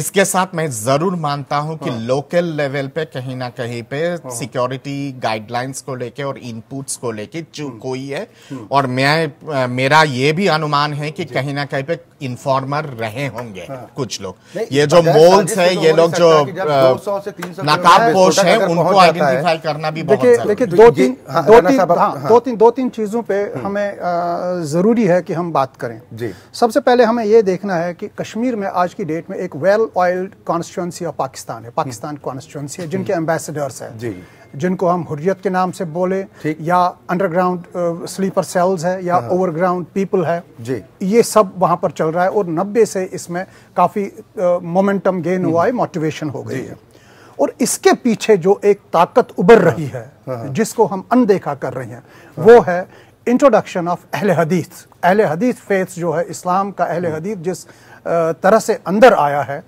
इसके साथ मैं जरूर मानता हूँ कि लोकल हाँ। लेवल पे कहीं ना कहीं पे सिक्योरिटी हाँ। गाइडलाइंस को लेके और इनपुट्स को लेके चूक हुई है हम्म। हम्म। और मैं मेरा ये भी अनुमान है कि कहीं ना कहीं पे इन्फॉर्मर रहे होंगे हाँ। कुछ लोग ये जो मोल्स तो है ये लोग जो नाकाबपोश है उनको आइडेंटिफाई करना भी बहुत देखिए दो तीन दो तीन दो तीन चीजों पे हम्म। हमें जरूरी है कि हम बात करें जी सबसे पहले हमें यह देखना है कि कश्मीर में आज की डेट में एक well oiled constituency of Pakistan है पाकिस्तान हम्म। कॉन्स्टिट्युएंसी है जिनके एम्बेसडर्स हम्म। है जी जिनको हम हुर्रियत के नाम से बोले या अंडरग्राउंड स्लीपर सेल्स है या ओवरग्राउंड पीपल है जी ये सब वहां पर चल रहा है और नब्बे से इसमें काफ़ी मोमेंटम गेन हुआ है मोटिवेशन हम्म। हो गई है और इसके पीछे जो एक ताकत उभर रही हाँ। है हाँ। जिसको हम अनदेखा कर रहे हैं हाँ। वो है इंट्रोडक्शन ऑफ अहले हदीस अहले हदीस फेथ जो है इस्लाम का अहल हदीस hmm. जिस तरह से अंदर आया है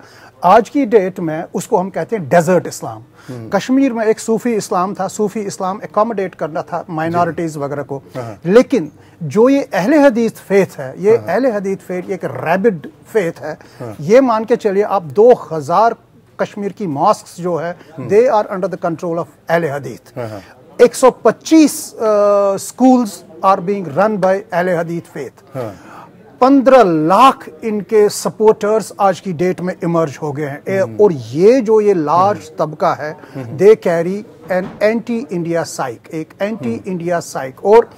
आज की डेट में उसको हम कहते हैं डेजर्ट इस्लाम hmm. कश्मीर में एक सूफी इस्लाम था सूफी इस्लाम एकोमोडेट करना था माइनॉरिटीज़ वगैरह को हाँ। लेकिन जो ये अहले हदीस फेथ है ये अहल हदीस फेथ एक रैबिड फेथ है हाँ। ये मान के चलिए आप दो हज़ार कश्मीर की मॉस्क जो है they are under the control of Ahle Hadith 125 schools uh, are being run by Ahl Hadith faith हाँ। पंद्रह लाख इनके सपोर्टर्स आज की डेट में इमर्ज हो गए हैं हम्म। और ये जो ये लार्ज तबका है they carry an anti India psyche एक एंटी इंडिया साइक और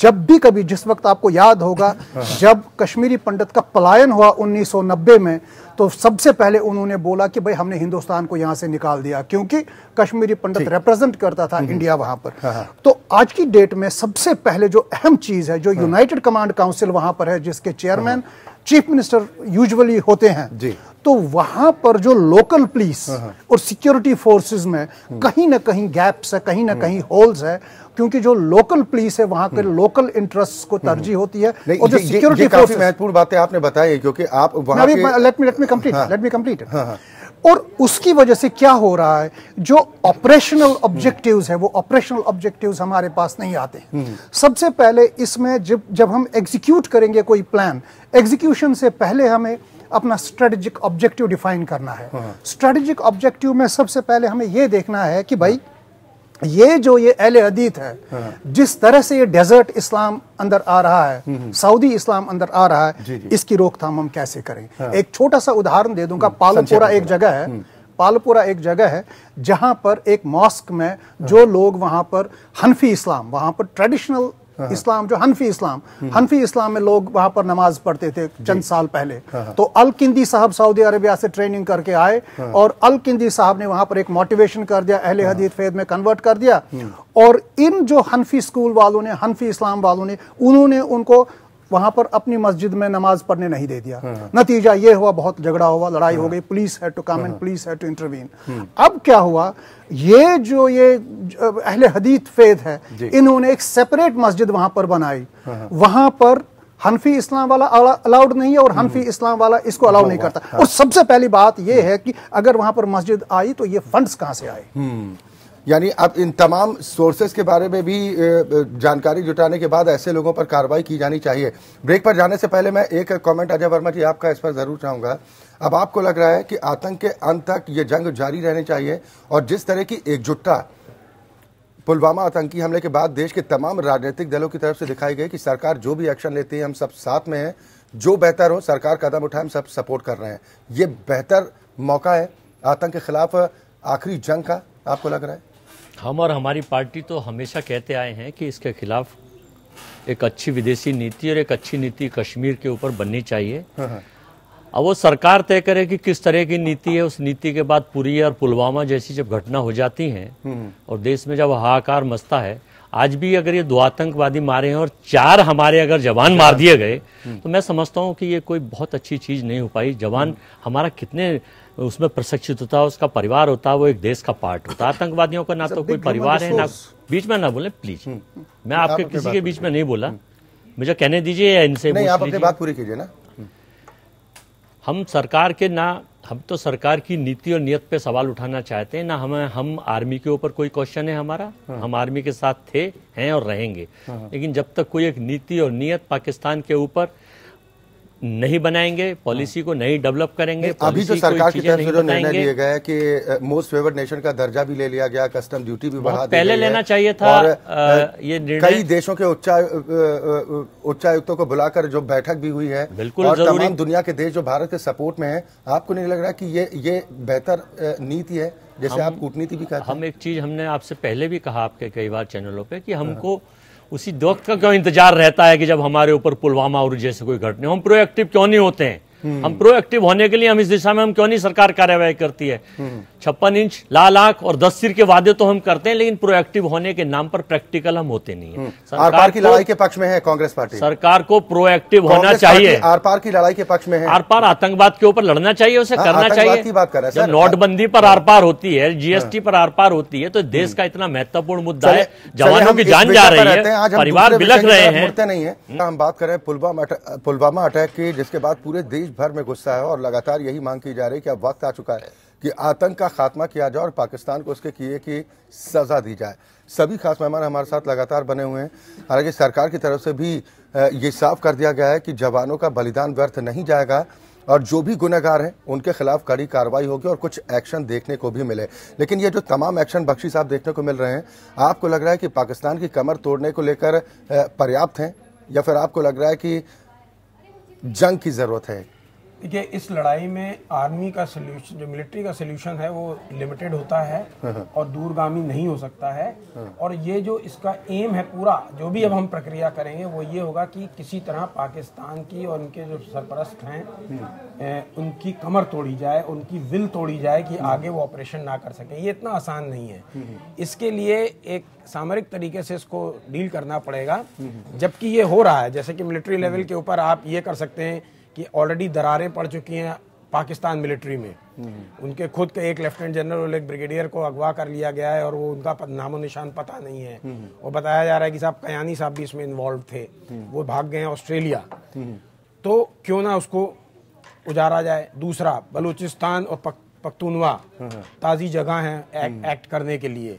जब भी कभी जिस वक्त आपको याद होगा हाँ। जब कश्मीरी पंडित का पलायन हुआ 1990 में तो सबसे पहले उन्होंने बोला कि भाई हमने हिंदुस्तान को यहाँ से निकाल दिया क्योंकि कश्मीरी पंडित रिप्रेजेंट करता था हम्म, हम्म। इंडिया वहां पर हाँ, हाँ। तो आज की डेट में सबसे पहले जो अहम चीज है जो यूनाइटेड कमांड काउंसिल वहां पर है जिसके चेयरमैन चीफ मिनिस्टर यूजुअली होते हैं जी तो वहां पर जो लोकल पुलिस हाँ, और सिक्योरिटी फोर्सेस में हम्म। कहीं ना कहीं गैप्स है कहीं ना कहीं होल्स है क्योंकि जो लोकल पुलिस है वहां के लोकल हम्म। इंटरेस्ट को हम्म। तरजीह होती है और जो सिक्योरिटी काफी महत्वपूर्ण बातें आपने बताई क्योंकि आप वहां हाँ। हाँ, हाँ। और उसकी वजह से क्या हो रहा है जो ऑपरेशनल ऑब्जेक्टिव्स है वो ऑपरेशनल ऑब्जेक्टिव्स हमारे पास नहीं आते हम्म। सबसे पहले इसमें जब जब हम एग्जीक्यूट करेंगे कोई प्लान एग्जीक्यूशन से पहले हमें अपना स्ट्रेटेजिक ऑब्जेक्टिव डिफाइन करना है स्ट्रेटेजिक ऑब्जेक्टिव में सबसे पहले हमें यह देखना है कि भाई ये जो ये अहल हदीत है हाँ। जिस तरह से ये डेजर्ट इस्लाम अंदर आ रहा है सऊदी इस्लाम हम्म, हम्म। अंदर आ रहा है जी जी। इसकी रोकथाम हम कैसे करें हाँ। एक छोटा सा उदाहरण दे दूंगा हम्म, पालमपुरा एक जगह है पालपुरा एक जगह है जहां पर एक मॉस्क में हाँ। जो लोग वहां पर हनफी इस्लाम वहां पर ट्रेडिशनल हाँ। इस्लाम जो हनफी इस्लाम हम्म। हनफी इस्लाम में लोग वहां पर नमाज पढ़ते थे चंद साल पहले हाँ, हाँ। तो अल किंदी साहब सऊदी अरबिया से ट्रेनिंग करके आए और अल किंदी साहब ने वहां पर एक मोटिवेशन कर दिया अहले हदीत फेद में कन्वर्ट कर दिया हम्म। और इन जो हनफी स्कूल वालों ने हनफी इस्लाम वालों ने उन्होंने उनको वहां पर अपनी मस्जिद में नमाज पढ़ने नहीं दे दिया हम्म। नतीजा ये हुआ बहुत झगड़ा हुआ लड़ाई हो हम्म। गई पुलिस है टू कम एंड पुलिस है टू इंटरवीन अब क्या हुआ ये जो ये अहले हदीत फेद है इन्होंने एक सेपरेट मस्जिद वहां पर बनाई हाँ, हाँ। वहां पर हनफी इस्लाम वाला अलाउड नहीं है और हम्म। हनफी इस्लाम वाला इसको अलाउ नहीं करता और हाँ। सबसे पहली बात यह है कि अगर वहां पर मस्जिद आई तो ये फंड्स कहां से आए यानी अब इन तमाम सोर्सेज के बारे में भी जानकारी जुटाने के बाद ऐसे लोगों पर कार्रवाई की जानी चाहिए ब्रेक पर जाने से पहले मैं एक कमेंट अजय वर्मा जी आपका इस पर ज़रूर चाहूंगा अब आपको लग रहा है कि आतंक के अंत तक ये जंग जारी रहनी चाहिए और जिस तरह की एकजुटता पुलवामा आतंकी हमले के बाद देश के तमाम राजनीतिक दलों की तरफ से दिखाई गई कि सरकार जो भी एक्शन लेती है हम सब साथ में है जो बेहतर हो सरकार कदम उठाए हम सब सपोर्ट कर रहे हैं ये बेहतर मौका है आतंक के खिलाफ आखिरी जंग का आपको लग रहा है हम और हमारी पार्टी तो हमेशा कहते आए हैं कि इसके खिलाफ एक अच्छी विदेशी नीति और एक अच्छी नीति कश्मीर के ऊपर बननी चाहिए हाँ, हाँ। अब वो सरकार तय करे कि किस तरह की नीति है उस नीति के बाद पूरी और पुलवामा जैसी जब घटना हो जाती है हम्म। और देश में जब हाहाकार मचता है आज भी अगर ये दो आतंकवादी मारे हैं और चार हमारे अगर जवान मार दिए गए हम्म। तो मैं समझता हूँ कि ये कोई बहुत अच्छी चीज़ नहीं हो पाई जवान हम्म। हमारा कितने उसमें प्रशिक्षित होता है उसका परिवार होता है वो एक देश का पार्ट होता है आतंकवादियों का ना तो कोई परिवार है ना बीच में ना बोले प्लीज हम्म, हम्म। मैं आपके किसी के बीच में नहीं बोला हम्म। मुझे कहने दीजिए या इनसे आप अपनी बात पूरी कीजिए ना हम सरकार के ना हम तो सरकार की नीति और नियत पे सवाल उठाना चाहते हैं ना हमें हम आर्मी के ऊपर कोई क्वेश्चन है हमारा हाँ। हम आर्मी के साथ थे हैं और रहेंगे हाँ। लेकिन जब तक कोई एक नीति और नियत पाकिस्तान के ऊपर नहीं बनाएंगे पॉलिसी को नहीं डेवलप करेंगे अभी जो तो सरकार की तरफ से जो तो निर्णय लिए गए कि मोस्ट फेवर्ड नेशन का दर्जा भी ले लिया गया कस्टम ड्यूटी भी बढ़ा पहले लेना चाहिए था ये कई देशों के उच्चायुक्तों को बुलाकर जो बैठक भी हुई है बिल्कुल तमाम दुनिया के देश जो भारत के सपोर्ट में है आपको नहीं लग रहा की ये ये बेहतर नीति है जैसे आप कूटनीति भी कहते हम एक चीज हमने आपसे पहले भी कहा आपके कई बार चैनलों पर की हमको उसी वक्त का क्यों इंतजार रहता है कि जब हमारे ऊपर पुलवामा और जैसे कोई घटने हम प्रोएक्टिव क्यों नहीं होते हैं हम प्रोएक्टिव हम्म। होने के लिए हम इस दिशा में हम क्यों नहीं सरकार कार्यवाही करती है हम्म। छप्पन इंच लाल आंख और दस सिर के वादे तो हम करते हैं लेकिन प्रोएक्टिव होने के नाम पर प्रैक्टिकल हम होते नहीं है हम्म। सरकार आर पार की लड़ाई के पक्ष में है कांग्रेस पार्टी सरकार को प्रोएक्टिव होना चाहिए आर पार की लड़ाई के पक्ष में है आर पार आतंकवाद के ऊपर लड़ना चाहिए उसे हाँ, करना चाहिए नोटबंदी पर आर पार होती है जीएसटी हाँ। पर आर पार होती है तो देश का इतना महत्वपूर्ण मुद्दा है जवानों की जान जा रही है परिवार बिलख हाँ, रहे हैं नहीं है हम बात करें पुलवामा अटैक की जिसके बाद पूरे देश भर में गुस्सा है और लगातार यही मांग की जा रही है कि अब वक्त आ चुका है कि आतंक का खात्मा किया जाए और पाकिस्तान को उसके किए की सज़ा दी जाए सभी खास मेहमान हमारे साथ लगातार बने हुए हैं हालांकि सरकार की तरफ से भी ये साफ कर दिया गया है कि जवानों का बलिदान व्यर्थ नहीं जाएगा और जो भी गुनागार हैं उनके खिलाफ कड़ी कार्रवाई होगी और कुछ एक्शन देखने को भी मिले लेकिन ये जो तमाम एक्शन बख्शी साहब देखने को मिल रहे हैं आपको लग रहा है कि पाकिस्तान की कमर तोड़ने को लेकर पर्याप्त हैं या फिर आपको लग रहा है कि जंग की ज़रूरत है देखिए इस लड़ाई में आर्मी का सोल्यूशन जो मिलिट्री का सोल्यूशन है वो लिमिटेड होता है और दूरगामी नहीं हो सकता है और ये जो इसका एम है पूरा जो भी अब हम प्रक्रिया करेंगे वो ये होगा कि किसी तरह पाकिस्तान की और उनके जो सरपरस्त हैं उनकी कमर तोड़ी जाए उनकी विल तोड़ी जाए कि आगे वो ऑपरेशन ना कर सकें ये इतना आसान नहीं है इसके लिए एक सामरिक तरीके से इसको डील करना पड़ेगा जबकि ये हो रहा है जैसे कि मिलिट्री लेवल के ऊपर आप ये कर सकते हैं कि ऑलरेडी दरारें पड़ चुकी हैं पाकिस्तान मिलिट्री में उनके खुद के एक लेफ्टिनेंट जनरल और एक ब्रिगेडियर को अगवा कर लिया गया है और वो उनका नामो निशान पता नहीं है और बताया जा रहा है कि साहब कयानी साहब भी इसमें इन्वॉल्व थे वो भाग गए ऑस्ट्रेलिया तो क्यों ना उसको उजारा जाए दूसरा बलूचिस्तान और पक, पख्तूनवा ताज़ी जगह है एक, एक्ट करने के लिए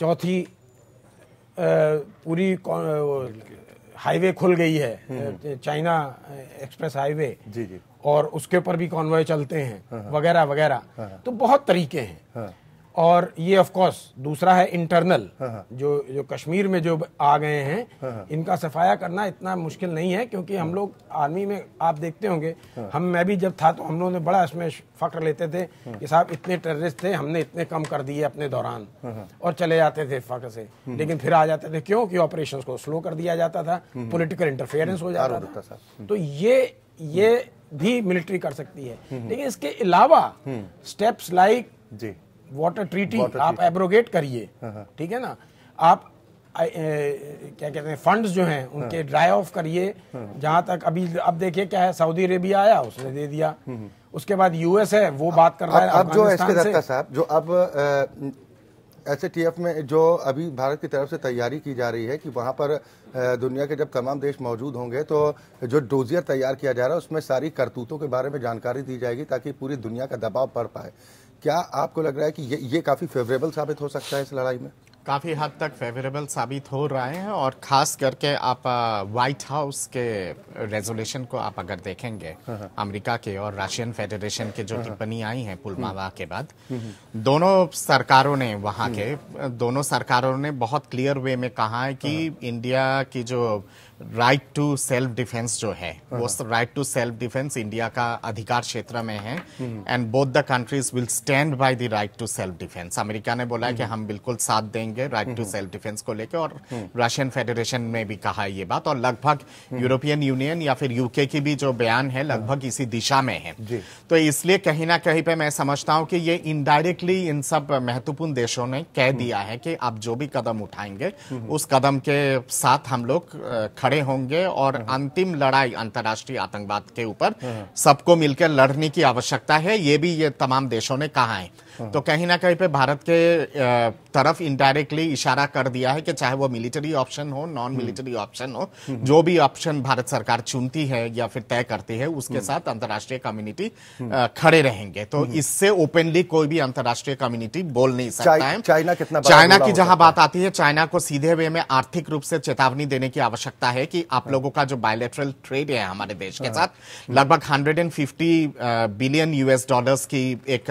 चौथी पूरी हाईवे खुल गई है हम्म। चाइना एक्सप्रेस हाईवे जी जी और उसके ऊपर भी कॉन्वॉय चलते हैं हाँ, हाँ। वगैरह वगैरह हाँ, तो बहुत तरीके हैं और ये ऑफ कोर्स दूसरा है इंटरनल हाँ, हाँ। जो जो कश्मीर में जो आ गए हैं हाँ।, हाँ। इनका सफाया करना इतना मुश्किल नहीं है क्योंकि हम हाँ। लोग आर्मी में आप देखते होंगे हाँ। हम मैं भी जब था तो हम लोगों ने बड़ा इसमें फक्र लेते थे कि साहब इतने टेररिस्ट थे हमने इतने कम कर दिए अपने दौरान और चले जाते थे फक्र से हम्म। लेकिन फिर आ जाते थे क्योंकि ऑपरेशन को स्लो कर दिया जाता था पोलिटिकल हम्म। इंटरफेरेंस हो जाता था तो ये ये भी मिलिट्री कर सकती है हम्म। लेकिन इसके अलावा स्टेप्स लाइक जी वाटर ट्रीटी आप एब्रोगेट करिए हाँ, हाँ। ठीक है ना आप आ, ए, क्या कहते हैं फंड्स जो हैं उनके ड्राई हाँ। ऑफ करिए जहां तक अभी अब देखिए क्या है सऊदी अरेबिया आया उसने दे दिया हम्म, हम्म। उसके बाद यूएस है वो बात कर रहा है अब जो एस साहब जो अब एस में जो अभी भारत की तरफ से तैयारी की जा रही है कि वहां पर दुनिया के जब तमाम देश मौजूद होंगे तो जो डोजियर तैयार किया जा रहा है उसमें सारी करतूतों के बारे में जानकारी दी जाएगी ताकि पूरी दुनिया का दबाव पड़ पाए क्या आपको लग रहा है कि ये ये काफ़ी फेवरेबल साबित हो सकता है इस लड़ाई में काफ़ी हद तक फेवरेबल साबित हो रहे हैं और ख़ास करके आप वाइट हाउस के रेजोल्यूशन को आप अगर देखेंगे हाँ, हाँ। अमेरिका के और रशियन फेडरेशन के जो हाँ, टिप्पणी आई है हम्म। पुलवामा के बाद हम्म, हम्म। दोनों सरकारों ने वहाँ के दोनों सरकारों ने बहुत क्लियर वे में कहा है कि इंडिया की जो राइट टू सेल्फ डिफेंस जो है हाँ। वो right to self defence India का अधिकार क्षेत्र में है and both the countries will stand by the right to self defence America ने बोला कि हम्म। हम बिल्कुल साथ देंगे राइट टू सेल्फ डिफेंस को लेकर और रशियन हम्म। फेडरेशन में भी कहा ये बात और लगभग यूरोपियन हम्म। यूनियन या फिर यूके की भी जो बयान है हाँ। लगभग इसी दिशा में है तो इसलिए कहीं ना कहीं पर मैं समझता हूँ कि ये इनडायरेक्टली इन सब महत्वपूर्ण देशों ने कह दिया है कि आप जो भी कदम उठाएंगे उस कदम के साथ हम लोग खड़े खड़े होंगे और हम्म। अंतिम लड़ाई अंतर्राष्ट्रीय आतंकवाद के ऊपर हम्म। सबको मिलकर लड़ने की आवश्यकता है ये भी ये तमाम देशों ने कहा है हाँ। तो कहीं ना कहीं पे भारत के तरफ इनडायरेक्टली इशारा कर दिया है कि चाहे वो मिलिट्री ऑप्शन हो नॉन मिलिट्री ऑप्शन हो हम्म। जो भी ऑप्शन भारत सरकार चुनती है या फिर तय करती है उसके हम्म। साथ अंतर्राष्ट्रीय कम्युनिटी हम्म। खड़े रहेंगे तो इससे ओपनली कोई भी अंतर्राष्ट्रीय कम्युनिटी बोल नहीं सकता है चाइना कितना चाइना की जहां बात आती है चाइना को सीधे वे में आर्थिक रूप से चेतावनी देने की आवश्यकता है कि आप हाँ। लोगों का जो बायोलेट्रल ट्रेड है हमारे देश के हाँ। साथ लगभग हंड्रेड बिलियन यूएस डॉलर की एक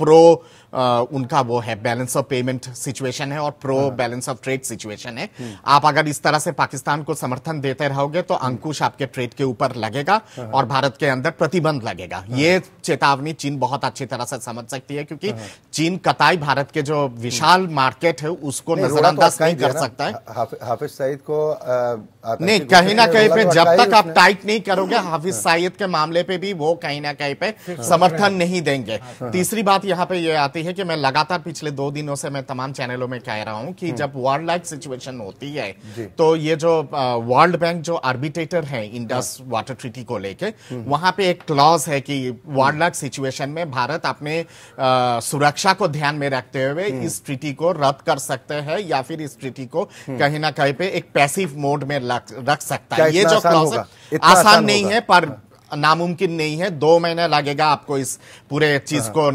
प्रो uh, उनका वो है बैलेंस ऑफ पेमेंट सिचुएशन है और pro balance of trade situation है हम्म। आप अगर इस तरह से पाकिस्तान को समर्थन देते रहोगे तो हम्म। अंकुश आपके ट्रेड के ऊपर लगेगा हाँ। और भारत के अंदर प्रतिबंध लगेगा हाँ। ये चेतावनी चीन बहुत अच्छी तरह से समझ सकती है क्योंकि हाँ। चीन कताई भारत के जो हम्म। विशाल मार्केट है उसको नजरअंदाज तो नहीं कर सकता है हाफिज सईद को नहीं कहीं ना कहीं पे जब तक आप टाइट नहीं करोगे हाफिज सईद के मामले पे भी वो कहीं ना कहीं पे समर्थन नहीं देंगे तीसरी बात यहाँ पे ये आती है कि मैं लगातार पिछले दो दिनों से मैं तमाम चैनलों में कह रहा हूँ कि हम्म। जब वर्ल्ड लाइक सिचुएशन होती है तो ये जो वर्ल्ड बैंक जो आर्बिटेटर है इंडस वाटर ट्रीटी को लेके हम्म। वहां पे एक क्लॉज है कि वर्ल्ड लाइक सिचुएशन में भारत अपने सुरक्षा को ध्यान में रखते हुए हम्म। इस ट्रीटी को रद्द कर सकते हैं या फिर इस ट्रीटी को कहीं ना कहीं पे एक पैसिव मोड में रख सकता है ये जो क्लॉज आसान नहीं है पर हाँ। नामुमकिन नहीं है दो महीने लगेगा आपको इस पूरे चीज हाँ। को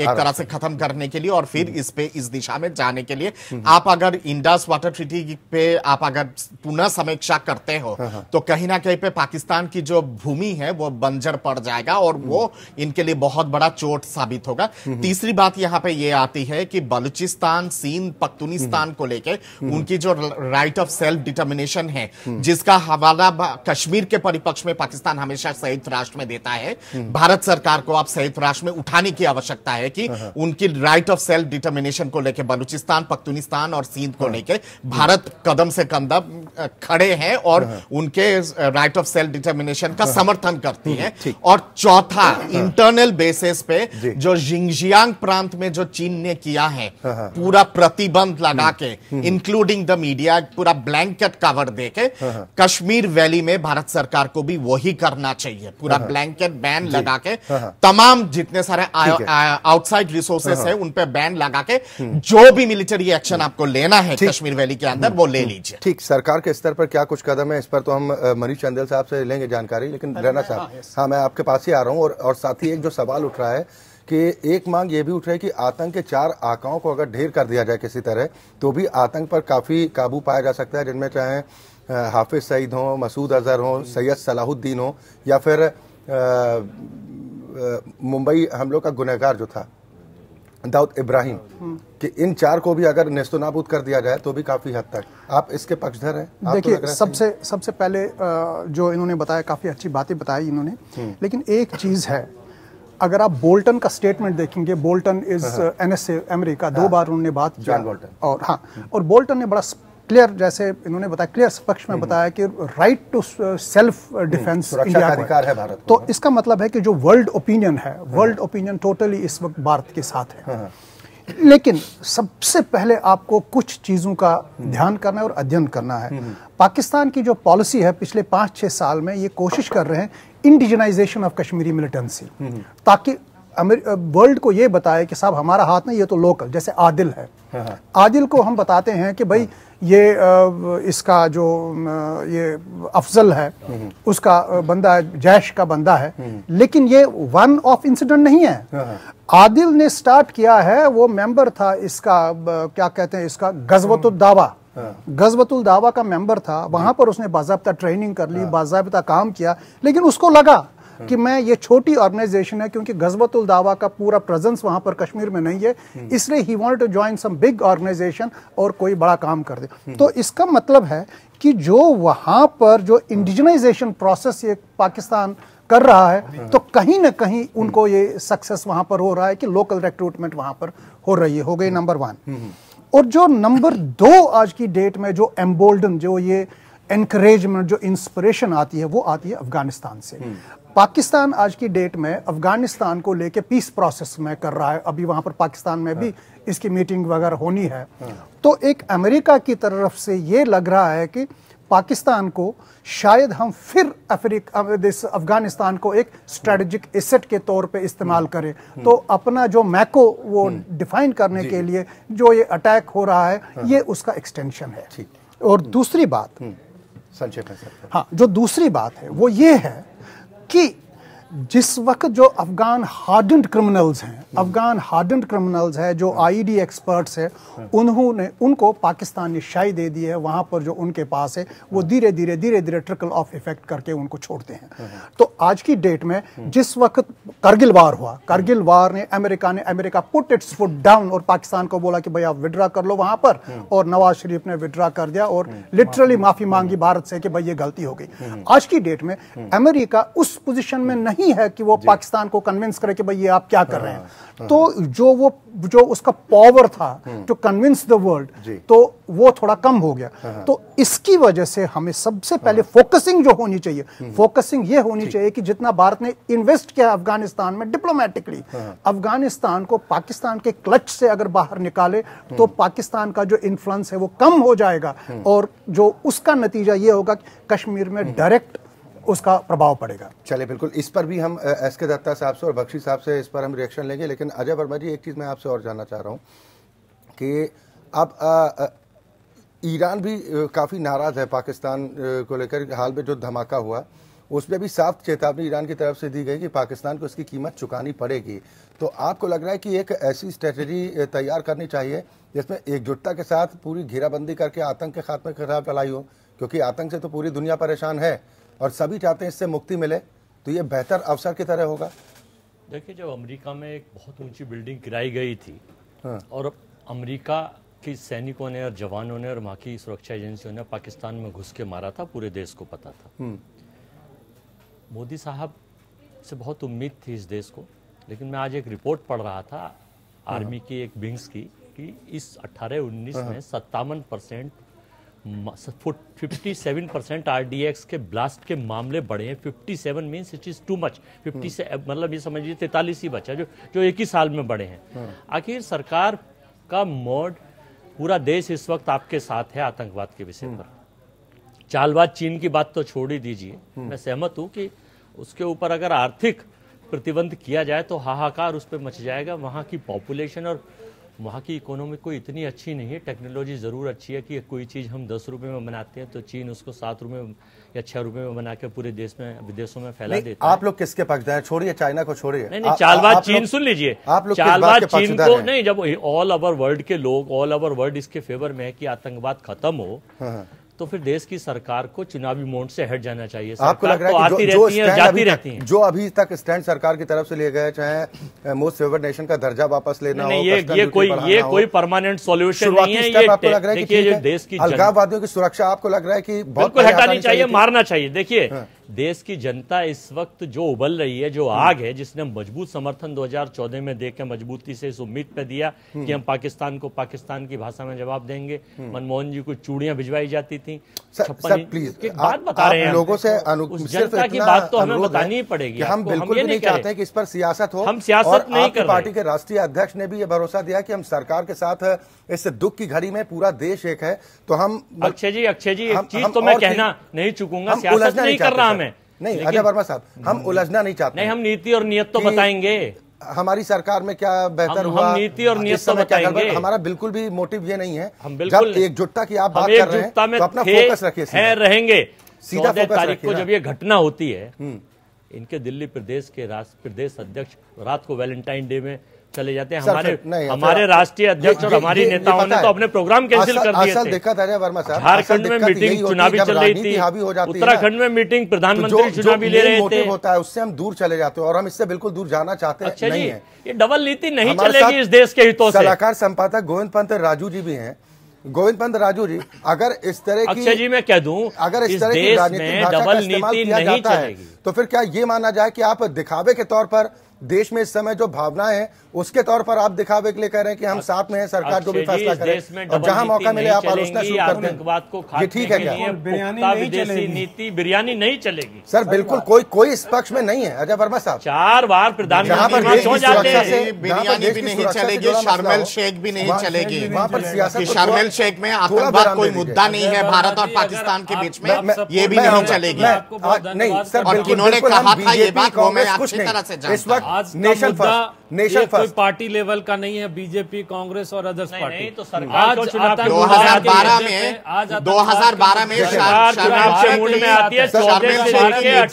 एक हाँ। तरह से खत्म करने के लिए और फिर हम्म। इस पे इस दिशा में जाने के लिए हम्म। आप अगर इंडस वाटर ट्रीटी पे आप अगर पुनः समीक्षा करते हो हाँ, तो कहीं ना कहीं पे पाकिस्तान की जो भूमि है वो बंजर पड़ जाएगा और हम्म। वो इनके लिए बहुत बड़ा चोट साबित होगा तीसरी बात यहाँ पे ये आती है कि बलूचिस्तान सीन पख्तूनिस्तान को लेके उनकी जो राइट ऑफ सेल्फ डिटर्मिनेशन है जिसका हवाला कश्मीर के परिपक्ष में पाकिस्तान हमेशा सही संयुक्त राष्ट्र में देता है भारत सरकार को आप संयुक्त राष्ट्र में उठाने की आवश्यकता है कि हाँ। उनकी राइट ऑफ सेल्फ डिटर्मिनेशन को लेकर बलूचिस्तान पख्तुनिस्तान और सिंध को हाँ। लेकर भारत कदम से कदम खड़े हैं और हाँ। उनके राइट ऑफ सेल्फ डिटर्मिनेशन का समर्थन करती है और चौथा इंटरनल बेसिस पे जो जिंगजियांग प्रांत में जो चीन ने किया है पूरा प्रतिबंध लगा हम्म। के इंक्लूडिंग द मीडिया पूरा ब्लैंकेट कवर दे के कश्मीर वैली में भारत सरकार को भी वही करना चाहिए है पूरा ब्लैंकेट हाँ, बैन हाँ। लगा के हाँ, तमाम जितने सारे आउटसाइड रिसोर्सेस है उनपे बैन लगा के हम्म। जो भी मिलिट्री हम्म। एक्शन आपको लेना है कश्मीर वैली के हम्म। अंदर वो ले लीजिए ठीक सरकार के स्तर पर क्या कुछ कदम है इस पर तो हम मनीष चंदेल साहब से लेंगे जानकारी लेकिन रैना साहब हाँ मैं आपके पास ही आ रहा हूँ और साथ ही एक जो सवाल उठ रहा है कि एक मांग ये भी उठ रही है कि आतंक के चार आकाओं को अगर ढेर कर दिया जाए किसी तरह तो भी आतंक पर काफ़ी काबू पाया जा सकता है जिनमें चाहे हाफिज़ सईद हों मसूद अजहर हों सैयद सलाहुद्दीन हों या फिर मुंबई हमलों का गुनहगार जो था दाऊद इब्राहिम कि इन चार को भी अगर नेस्तो नाबूद कर दिया जाए तो भी काफ़ी हद तक आप इसके पक्षधर हैं तो देखिए तो सबसे है? सबसे पहले जो इन्होंने बताया काफ़ी अच्छी बातें बताई इन्होंने हम्म। लेकिन एक चीज़ है अगर आप बोल्टन का स्टेटमेंट देखेंगे बोल्टन इज हाँ, हाँ। एन एस अमेरिका दो हाँ। बार उन्होंने बात की और हाँ और बोल्टन ने बड़ा क्लियर जैसे इन्होंने बताया क्लियर पक्ष में हम्म। बताया कि right to self defence India का अधिकार है भारत तो इसका मतलब है कि जो वर्ल्ड ओपिनियन है वर्ल्ड ओपिनियन टोटली इस वक्त भारत के साथ है हाँ। लेकिन सबसे पहले आपको कुछ चीज़ों का हम्म। ध्यान करना है और अध्ययन करना है हम्म। पाकिस्तान की जो पॉलिसी है पिछले पांच छह साल में ये कोशिश कर रहे हैं इंडिजनाइजेशन ऑफ कश्मीरी मिलिटेंसी ताकि वर्ल्ड को ये बताए कि साहब हमारा हाथ नहीं ये तो लोकल जैसे आदिल है हाँ, हाँ। आदिल को हम बताते हैं कि भाई ये इसका जो ये अफजल है हम्म, हम्म। उसका बंदा जैश का बंदा है हम्म, लेकिन ये वन ऑफ इंसिडेंट नहीं है हाँ, हाँ। आदिल ने स्टार्ट किया है वो मेंबर था इसका क्या कहते हैं इसका गजवतुद्दावा दावा गजबतुल दावा का मेंबर था वहां पर उसने बाजाबता ट्रेनिंग कर ली बाजाबता काम किया लेकिन उसको लगा कि मैं ये छोटी ऑर्गेनाइजेशन है क्योंकि गजबतुल दावा का पूरा प्रेजेंस वहां पर कश्मीर में नहीं है हम्म। इसलिए ही want to join some big organisation और कोई बड़ा काम कर दे हम्म। तो इसका मतलब है कि जो वहां पर जो इंडिजनाइजेशन प्रोसेस ये पाकिस्तान कर रहा है हम्म। तो कहीं ना कहीं उनको ये सक्सेस वहां पर हो रहा है कि लोकल रिक्रूटमेंट वहां पर हो रही है हो गई नंबर वन और जो नंबर दो आज की डेट में जो एम्बोल्डन जो ये एनकरेजमेंट जो इंस्पिरेशन आती है वो आती है अफगानिस्तान से पाकिस्तान आज की डेट में अफगानिस्तान को लेके पीस प्रोसेस में कर रहा है अभी वहां पर पाकिस्तान में भी इसकी मीटिंग वगैरह होनी है तो एक अमेरिका की तरफ से ये लग रहा है कि पाकिस्तान को शायद हम फिर अफ्रीका अफगानिस्तान को एक स्ट्रेटजिक एसेट के तौर पे इस्तेमाल करें हम्म। तो अपना जो मैको वो डिफाइन हम्म। करने के लिए जो ये अटैक हो रहा है हाँ। ये उसका एक्सटेंशन है और दूसरी बात हम्म। संक्षेप हाँ जो दूसरी बात है वो ये है qui जिस वक्त जो अफगान हार्डेंड क्रिमिनल्स हैं अफगान हार्डेंड क्रिमिनल्स हैं जो आईडी एक्सपर्ट्स e हैं उन्होंने उनको पाकिस्तान ने शाही दे दी है वहाँ पर जो उनके पास है वो धीरे धीरे धीरे धीरे ट्रिकल ऑफ इफेक्ट करके उनको छोड़ते हैं तो आज की डेट में जिस वक्त करगिल वार हुआ करगिल वार ने अमेरिका ने America put its foot down और पाकिस्तान को बोला कि भाई आप विड्रा कर लो वहाँ पर और नवाज शरीफ ने विड्रा कर दिया और लिटरली माफी मांगी भारत से कि भाई ये गलती हो गई आज की डेट में अमेरिका उस पोजिशन में नहीं नहीं है कि वो पाकिस्तान को कन्विंस करे कि भाई ये आप क्या कर रहे हैं हाँ, हाँ। तो जो वो जो उसका पावर था टू कन्विंस द वर्ल्ड तो वो थोड़ा कम हो गया हाँ, तो इसकी वजह से हमें सबसे पहले फोकसिंग जो होनी चाहिए फोकसिंग हम्म, हम्म। ये होनी चाहिए कि जितना भारत ने इन्वेस्ट किया अफगानिस्तान में डिप्लोमेटिकली अफगानिस्तान को पाकिस्तान के क्लच से अगर बाहर निकाले हम्म। तो पाकिस्तान का जो इन्फ्लुएंस है वो कम हो जाएगा और जो उसका नतीजा ये होगा कश्मीर में डायरेक्ट उसका प्रभाव पड़ेगा चले बिल्कुल इस पर भी हम एस के दत्ता साहब से और बख्शी साहब से इस पर हम रिएक्शन लेंगे लेकिन अजय वर्मा जी एक चीज़ मैं आपसे और जानना चाह रहा हूँ कि अब ईरान भी काफ़ी नाराज़ है पाकिस्तान को लेकर हाल में जो धमाका हुआ उसमें भी साफ चेतावनी ईरान की तरफ से दी गई कि पाकिस्तान को इसकी कीमत चुकानी पड़ेगी तो आपको लग रहा है कि एक ऐसी स्ट्रेटजी तैयार करनी चाहिए जिसमें एकजुटता के साथ पूरी घेराबंदी करके आतंक के खात्मे के खिलाफ लड़ाई हो क्योंकि आतंक से तो पूरी दुनिया परेशान है और सभी चाहते हैं इससे मुक्ति मिले तो ये बेहतर अवसर की तरह होगा देखिए जब अमेरिका में एक बहुत ऊंची बिल्डिंग गिराई गई थी हाँ। और अमेरिका के सैनिकों ने और जवानों ने और वहाँ की सुरक्षा एजेंसियों ने पाकिस्तान में घुस के मारा था पूरे देश को पता था हम्म। मोदी साहब से बहुत उम्मीद थी इस देश को लेकिन मैं आज एक रिपोर्ट पढ़ रहा था हाँ। आर्मी की एक विंग्स की कि इस 18-19 हाँ। में सत्तावन परसेंट 57 परसेंट आर के ब्लास्ट के मामले बढ़े हैं 57 seven means it is too much fifty से हम्म। मतलब ये समझिए तैतालीस ही बचा जो जो एक ही साल में बढ़े हैं हाँ। आखिर सरकार का मोड पूरा देश इस वक्त आपके साथ है आतंकवाद के विषय हम्म। पर चालबाज चीन की बात तो छोड़ ही दीजिए हम्म। मैं सहमत हूँ कि उसके ऊपर अगर आर्थिक प्रतिबंध किया जाए तो हाहाकार उस पर मच जाएगा वहाँ की पॉपुलेशन और वहाँ की इकोनॉमी कोई इतनी अच्छी नहीं है टेक्नोलॉजी ज़रूर अच्छी है कि कोई चीज़ हम दस रुपये में बनाते हैं तो चीन उसको सात रुपये या छः रुपये में बना के पूरे देश में विदेशों में फैला देता है आप लोग किसके पक्ष हैं छोड़िए चाइना को छोड़िए नहीं नहीं चालबाज चीन सुन लीजिए आप लोग चालबाज चीन को नहीं जब ऑल ओवर वर्ल्ड के लोग ऑल ओवर वर्ल्ड इसके फेवर में है कि आतंकवाद खत्म हो हाँ, हाँ। तो फिर देश की सरकार को चुनावी मोड से हट जाना चाहिए आपको लग रहा तो है तो जो, जो है जाती रहती है जो अभी तक स्टैंड सरकार की तरफ से लिए गए चाहे मोस्ट फेवर्ड नेशन का दर्जा वापस लेना नहीं, हो, ये ये कोई ये कोई परमानेंट सोल्यूशन नहीं है ये आपको लग रहा है कि देश की अलगाववादियों की सुरक्षा आपको लग रहा है कि बिल्कुल हटानी चाहिए मारना चाहिए देखिए हाँ। देश की जनता इस वक्त जो उबल रही है जो आग है जिसने मजबूत समर्थन 2014 में देकर मजबूती से इस उम्मीद पे दिया कि हम पाकिस्तान को पाकिस्तान की भाषा में जवाब देंगे मनमोहन जी को चूड़ियां भिजवाई जाती थी प्लीज बात बता रहे हैं लोगों से जनता की बात तो हमें बतानी ही पड़ेगी हम बिल्कुल नहीं चाहते कि इस पर सियासत हो हम सियासत नहीं कर पार्टी के राष्ट्रीय अध्यक्ष ने भी ये भरोसा दिया कि हम सरकार के साथ इस दुख की घड़ी में पूरा देश एक है तो हम अक्षय जी अक्षय जी एक चीज तो मैं कहना नहीं चुकूंगा सियासत नहीं कर रहा हमें नहीं अजय वर्मा साहब हम हम्म, उलझना नहीं चाहते नहीं हम नीति और नियत तो बताएंगे हमारी सरकार में क्या बेहतर हम, हुआ हम नीति और नियत तो बताएंगे हमारा बिल्कुल भी मोटिव ये नहीं है हम बिल्कुल एकजुटता की आप बात कर रहे हैं तो अपना फोकस रखिए है रहेंगे सीधा तारीख को जब ये घटना होती है हम्म। इनके दिल्ली प्रदेश के राष्ट्र प्रदेश अध्यक्ष रात को वैलेंटाइन डे में चले जाते हैं हमारे हमारे राष्ट्रीय अध्यक्ष और हमारी नेताओं ने तो अपने प्रोग्राम कैंसिल कर दिए थे झारखंड में मीटिंग चुनावी चल रही थी उत्तराखंड में मीटिंग तो प्रधानमंत्री चुनावी ले रहे थे होता है उससे हम दूर चले जाते हैं और हम इससे बिल्कुल दूर जाना चाहते अच्छा हैं नहीं है ये डबल नीति नहीं चलेगी इस देश के हितों से सलाहकार संपादक गोविंद पंत राजू जी भी है गोविंद पंत राजू जी अगर इस तरह की अक्षय अच्छा जी मैं कह दूं अगर इस, इस तरह की राजनीति डबल नीति नहीं चलेगी तो फिर क्या ये माना जाए कि आप दिखावे के तौर पर देश में इस समय जो भावना है उसके तौर पर आप दिखावे के लिए कह रहे हैं कि हम साथ में हैं सरकार अच्छा जो भी फैसला करे और जहां मौका मिले आप आलोचना शुरू करते हैं ये ठीक है क्या बिरयानी नीति बिरयानी नहीं चलेगी सर बिल्कुल कोई कोई इस पक्ष में नहीं है अजय वर्मा साहब चार बार प्रधानमंत्री शारमेल शेख भी नहीं चलेगी वहाँ पर शारमेल शेख में आतंकवाद कोई मुद्दा नहीं है भारत और पाकिस्तान के बीच में ये भी नहीं चलेगी नहीं सर बिल्कुल इन्होंने कहा था ये बात मैं अच्छी तरह से इस वक्त आज national first national first party level का नहीं है बीजेपी कांग्रेस और अदर्स पार्टी नहीं, तो सरकार आज दो हजार बारह में दो हजार बारह में क्या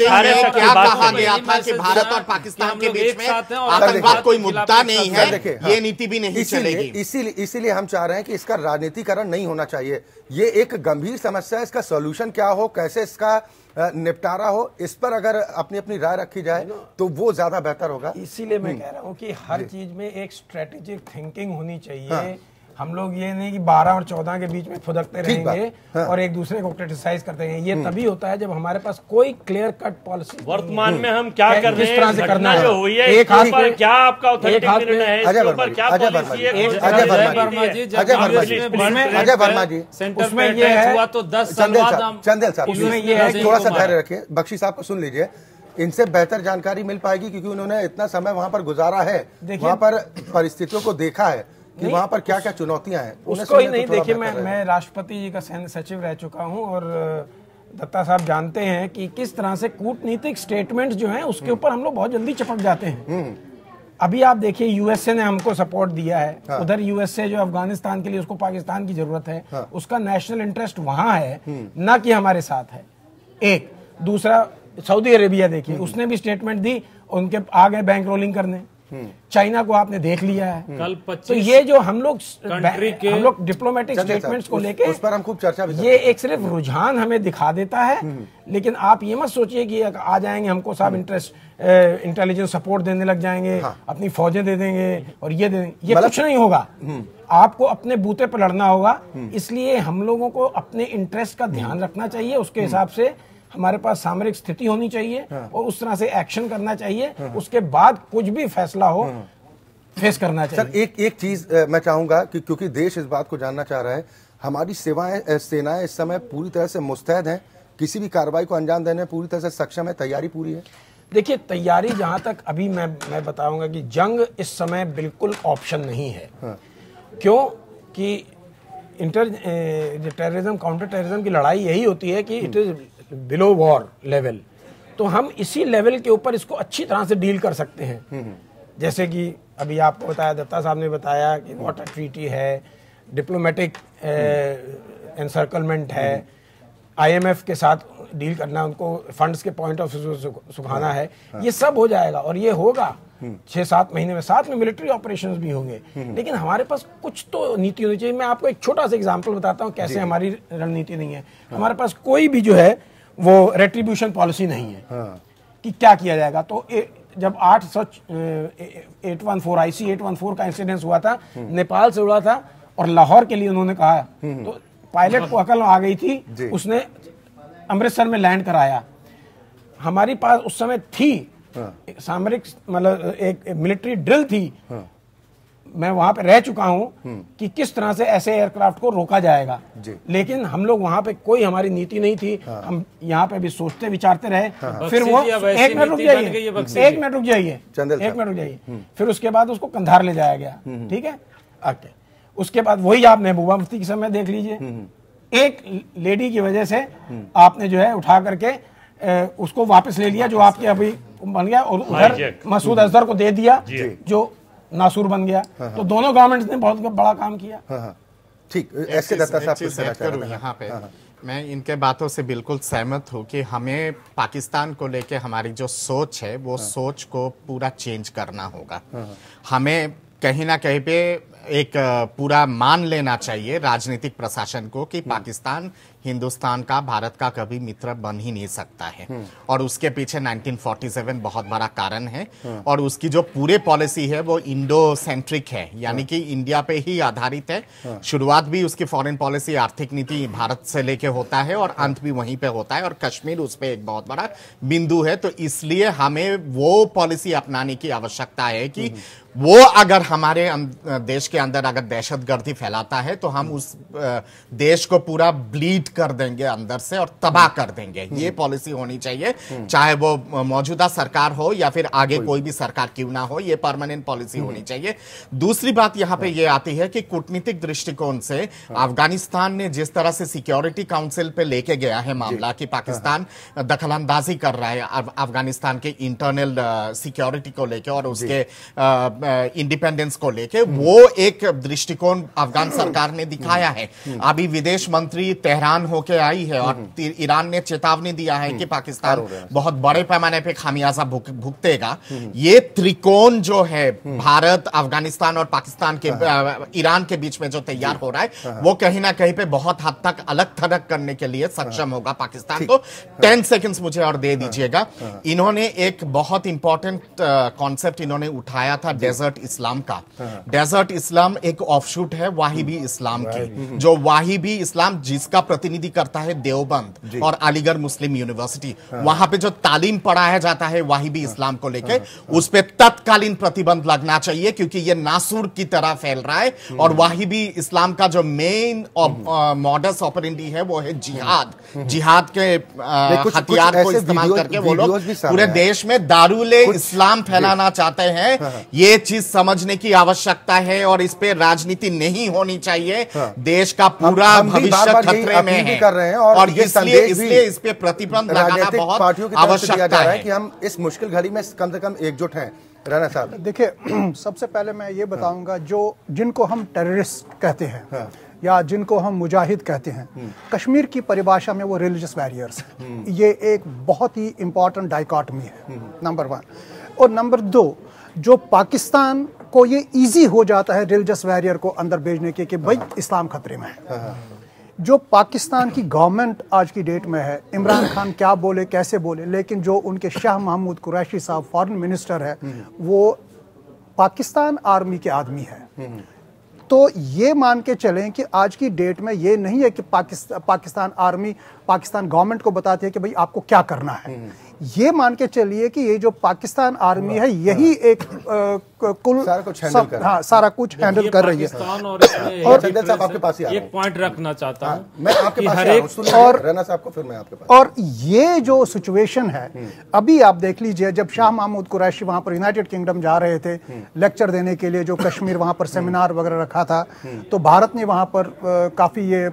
कहा गया था कि भारत और पाकिस्तान के बीच में आतंकवाद कोई मुद्दा नहीं है ये हाँ। नीति भी नहीं चलेगी इसीलिए इसीलिए हम चाह रहे हैं कि इसका राजनीतिकरण नहीं होना चाहिए ये एक गंभीर समस्या है इसका सोल्यूशन क्या हो कैसे इसका निपटारा हो इस पर अगर अपनी अपनी राय रखी जाए तो वो ज्यादा बेहतर होगा इसीलिए मैं हम्म। कह रहा हूँ कि हर चीज में एक स्ट्रेटेजिक थिंकिंग होनी चाहिए हाँ। हम लोग ये नहीं कि 12 और 14 के बीच में फुदकते रहेंगे हाँ। और एक दूसरे को क्रिटिसाइज करते हैं ये हम्म। तभी होता है जब हमारे पास कोई क्लियर कट पॉलिसी वर्तमान में हम क्या हम्म। कर रहे हैं से करना जो हुई है एक हाथ पर क्या आपका अजय वर्मा जी उसमें ये है तो दस चंदेल साहब उसमें ये थोड़ा सा धैर्य रखिए बख्शी साहब को सुन लीजिए इनसे बेहतर जानकारी मिल पाएगी क्योंकि उन्होंने इतना समय वहां पर गुजारा है वहां पर परिस्थितियों को देखा है कि वहाँ पर क्या क्या चुनौतियाँ हैं उसको ही नहीं देखिए मैं मैं राष्ट्रपति जी का सैन्य सचिव रह चुका हूँ और दत्ता साहब जानते हैं कि किस तरह से कूटनीतिक स्टेटमेंट जो है उसके हम्म। ऊपर हम लोग बहुत जल्दी चपक जाते हैं हम्म। अभी आप देखिए यूएसए ने हमको सपोर्ट दिया है हाँ। उधर यूएसए जो अफगानिस्तान के लिए उसको पाकिस्तान की जरूरत है हाँ। उसका नेशनल इंटरेस्ट वहां है हम्म। ना कि हमारे साथ है एक दूसरा सऊदी अरेबिया देखिए उसने भी स्टेटमेंट दी उनके आ गए बैंक रोलिंग करने हम्म। चाइना को आपने देख लिया है हम्म। कल तो ये जो हम लोग हम लोग डिप्लोमेटिक स्टेटमेंट्स को लेके उस पर हम खूब चर्चा भी ये एक सिर्फ रुझान हमें दिखा देता है हम्म। लेकिन आप ये मत सोचिए कि आ जाएंगे हमको साहब इंटरेस्ट इंटेलिजेंस सपोर्ट देने लग जाएंगे हाँ। अपनी फौजें दे देंगे और ये दे देंगे ये मतलब कुछ नहीं होगा आपको अपने बूते पर लड़ना होगा इसलिए हम लोगों को अपने इंटरेस्ट का ध्यान रखना चाहिए उसके हिसाब से हमारे पास सामरिक स्थिति होनी चाहिए हाँ। और उस तरह से एक्शन करना चाहिए हाँ, हाँ। उसके बाद कुछ भी फैसला हो फेस करना चाहिए सर एक एक चीज मैं चाहूंगा कि क्योंकि देश इस बात को जानना चाह रहा है हमारी सेवाएं सेनाएं इस समय पूरी तरह से मुस्तैद हैं किसी भी कार्रवाई को अंजाम देने पूरी तरह से सक्षम है तैयारी पूरी है देखिए तैयारी जहां तक अभी मैं मैं बताऊंगा कि जंग इस समय बिल्कुल ऑप्शन नहीं है क्यों कि इंटर टेररिज्म काउंटर टेररिज्म की लड़ाई यही होती है कि इट हम्म। इज बिलो वॉर लेवल तो हम इसी लेवल के ऊपर इसको अच्छी तरह से डील कर सकते हैं हम्म, हम्म। जैसे कि अभी आपको बताया दत्ता साहब ने बताया कि वाटर ट्रीटी है डिप्लोमेटिक हम्म। एनसर्कलमेंट है आईएमएफ के साथ डील करना उनको फंड्स के पॉइंट ऑफ व्यू सुखाना है हाँ, हाँ। ये सब हो जाएगा और ये होगा छह सात महीने में साथ में मिलिट्री ऑपरेशंस भी होंगे लेकिन हमारे पास कुछ तो नीति होनी चाहिए मैं आपको एक छोटा सा एग्जांपल बताता हूँ कैसे हमारी रणनीति नहीं है हमारे पास कोई भी जो है वो रेट्रीब्यूशन पॉलिसी नहीं है हाँ। कि क्या किया जाएगा तो ए, जब आठ सौ eight one four I C eight one four का इंसिडेंस हुआ था हम्म। नेपाल से उड़ा था और लाहौर के लिए उन्होंने कहा हम्म। तो पायलट को अकल आ गई थी उसने अमृतसर में लैंड कराया हमारी पास उस समय थी हाँ। सामरिक मतलब एक, एक मिलिट्री ड्रिल थी हाँ। मैं वहां पे रह चुका हूं हम्म। कि किस तरह से ऐसे एयरक्राफ्ट को रोका जाएगा लेकिन हम लोग वहां पे कोई हमारी नीति नहीं थी हाँ। हम यहाँ पे भी सोचते विचारते रहे हाँ। फिर वो एक मिनट रुक जाइए एक मिनट रुक जाइए एक मिनट रुक जाइए हम्म। फिर उसके बाद उसको कंधार ले जाया गया हम्म। ठीक है ओके उसके बाद वही आप महबूबा मुफ्ती के समय देख लीजिए एक लेडी की वजह से आपने जो है उठा करके उसको वापस ले लिया जो आपके अभी बन गया और उधर मसूद अजहर को दे दिया जो नासूर बन गया हाँ, हाँ। तो दोनों गवर्नमेंट्स ने बहुत बड़ा काम किया हाँ, हाँ। ठीक ऐसे यहाँ पे मैं इनके बातों से बिल्कुल सहमत हूँ कि हमें पाकिस्तान को लेके हमारी जो सोच है वो हाँ। सोच को पूरा चेंज करना होगा हाँ। हमें कहीं ना कहीं पे एक पूरा मान लेना चाहिए राजनीतिक प्रशासन को कि पाकिस्तान हिंदुस्तान का भारत का कभी मित्र बन ही नहीं सकता है हम्म। और उसके पीछे 1947 बहुत बड़ा कारण है हम्म। और उसकी जो पूरे पॉलिसी है वो इंडो सेंट्रिक है यानी हम्म। कि इंडिया पे ही आधारित है शुरुआत भी उसकी फॉरेन पॉलिसी आर्थिक नीति भारत से लेके होता है और अंत भी वहीं पे होता है और कश्मीर उस पर एक बहुत बड़ा बिंदु है तो इसलिए हमें वो पॉलिसी अपनाने की आवश्यकता है कि वो अगर हमारे अं-, देश के अंदर अगर दहशतगर्दी फैलाता है तो हम उस देश को पूरा ब्लीड कर देंगे अंदर से और तबाह हम्म। कर देंगे हम्म। ये पॉलिसी होनी चाहिए हम्म। चाहे वो मौजूदा सरकार हो या फिर आगे कोई भी सरकार क्यों ना हो ये परमानेंट पॉलिसी होनी चाहिए दूसरी बात यहाँ पे हाँ। ये आती है कि कूटनीतिक दृष्टिकोण से हाँ। अफगानिस्तान ने जिस तरह से सिक्योरिटी काउंसिल पे लेके गया है मामला की हाँ। पाकिस्तान दखल कर रहा है अफगानिस्तान के इंटरनल सिक्योरिटी को लेकर और उसके इंडिपेंडेंस को लेके वो एक दृष्टिकोण अफगान सरकार ने दिखाया है अभी विदेश मंत्री तेहरान ईरान होके आई है और हम्म, हम्म। ईरान ने चेतावनी दिया है कि हम्म, पाकिस्तान बहुत बड़े पैमाने पे खामियाजा भुगतेगा ये त्रिकोण जो है भारत अफगानिस्तान और पाकिस्तान के हाँ, हाँ। ईरान के बीच में जो तैयार हो रहा है हाँ, वो कहीं ना कहीं पे बहुत हद तक अलग थलग करने के लिए सक्षम होगा पाकिस्तान को टेन सेकेंड्स मुझे और दे दीजिएगा इन्होंने एक बहुत इंपॉर्टेंट कॉन्सेप्ट इन्होंने उठाया था डेजर्ट इस्लाम का डेजर्ट इस्लाम एक ऑफशूट है वाहिबी इस्लाम की जो वाहिबी इस्लाम जिसका प्रति प्रतिनिधि करता है देवबंद और अलीगढ़ मुस्लिम यूनिवर्सिटी हाँ। वहां पे जो तालीम पढ़ाया जाता है वही भी इस्लाम को लेकर हाँ, हाँ, उस पर तत्कालीन प्रतिबंध लगना चाहिए क्योंकि ये नासूर की तरह फैल रहा है और वही भी इस्लाम का जो मेन मॉडर्स ऑपरिटी है वो है जिहाद हम्म। हम्म। जिहाद के हथियार को इस्तेमाल करके वो लोग पूरे देश में दारूल इस्लाम फैलाना चाहते हैं हाँ, हाँ। ये चीज समझने की आवश्यकता है और इस पे राजनीति नहीं होनी चाहिए हाँ। देश का पूरा भविष्य खतरे में हैं भी कर रहे हैं और, और ये इसलिए, इसलिए इस पे प्रतिबंध लगाना बहुत पार्टियों की तरफ दिया जा रहा है कि हम इस मुश्किल घड़ी में कम से कम एकजुट हैं राणा साहब देखिए सबसे पहले मैं ये बताऊंगा जो जिनको हम टेररिस्ट कहते हैं हाँ। या जिनको हम मुजाहिद कहते हैं हम्म। कश्मीर की परिभाषा में वो रिलीजियस बैरियर्स हम्म। ये एक बहुत ही इम्पॉर्टेंट डाइकॉटमी है नंबर हम्म। वन और नंबर दो जो पाकिस्तान को ये इजी हो जाता है रिलीजियस बैरियर को अंदर भेजने के कि भाई हाँ। इस्लाम खतरे में है हाँ, जो पाकिस्तान की गवर्नमेंट आज की डेट में है इमरान खान क्या बोले कैसे बोले लेकिन जो उनके शाह महमूद कुरैशी साहब फॉरेन मिनिस्टर है वो पाकिस्तान आर्मी के आदमी है तो ये मान के चलें कि आज की डेट में ये नहीं है कि पाकिस्ता, पाकिस्तान आर्मी पाकिस्तान गवर्नमेंट को बताती है कि भाई आपको क्या करना है ये मान के चलिए कि ये जो पाकिस्तान आर्मी है यही एक कुल सारा कुछ हैंडल कर हाँ सारा कुछ हैंडल कर रही है और, और साहब आपके पास ही एक पॉइंट रखना चाहता हाँ, हूँ मैं और रैना साहब को फिर मैं आपके पास और ये जो सिचुएशन है हम्म। अभी आप देख लीजिए जब शाह महमूद कुरैशी वहां पर यूनाइटेड किंगडम जा रहे थे लेक्चर हम्म। देने के लिए जो कश्मीर वहां पर सेमिनार हम्म। वगैरह रखा था तो भारत ने वहां पर काफी ये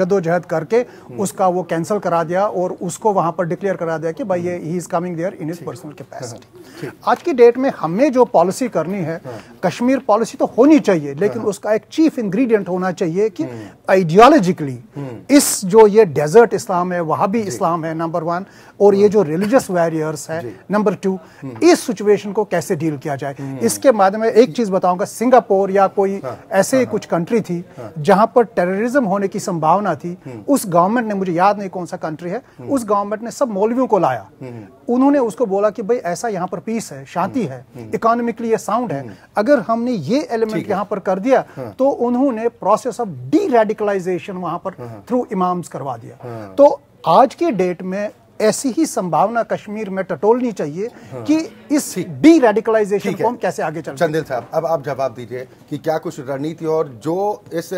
जदोजहद करके उसका वो कैंसिल करा दिया और उसको वहां पर डिक्लेयर करा दिया कि भाई ये he is coming there in is personal capacity आज की डेट में हमें जो पॉलिसी करनी है कश्मीर पॉलिसी तो होनी चाहिए लेकिन हाँ। उसका एक चीफ इंग्रेडिएंट होना चाहिए कि आइडियोलॉजिकली हम्म। हम्म। इस जो ये डेजर्ट इस्लाम है वहाँ भी इस्लाम है नंबर वन और ये हम्म। जो रिलीजियस वैरियर्स है नंबर टू इस सिचुएशन को कैसे डील किया जाए इसके बाद में एक चीज़ बताऊंगा सिंगापुर या कोई हाँ। ऐसे हाँ, कुछ कंट्री थी जहां पर टेररिज्म होने की संभावना थी उस गवर्नमेंट ने मुझे याद नहीं कौन सा कंट्री है उस गवर्नमेंट ने सब मौलवियों को लाया उन्होंने उसको बोला कि भाई ऐसा यहाँ पर पीस है शांति है इकोनॉमिकली ये साउंड है हम्म। अगर हमने ये एलिमेंट यहाँ पर कर दिया हाँ। तो उन्होंने प्रोसेस ऑफ डी रेडिकलाइजेशन वहां पर थ्रू हाँ। इमाम्स करवा दिया हाँ। तो आज के डेट में ऐसी ही संभावना कश्मीर में टटोलनी चाहिए हाँ। कि इस डी रेडिकलाइजेशन को हम कैसे आगे चल चंदिल साहब अब आप जवाब दीजिए कि क्या कुछ रणनीति और जो इस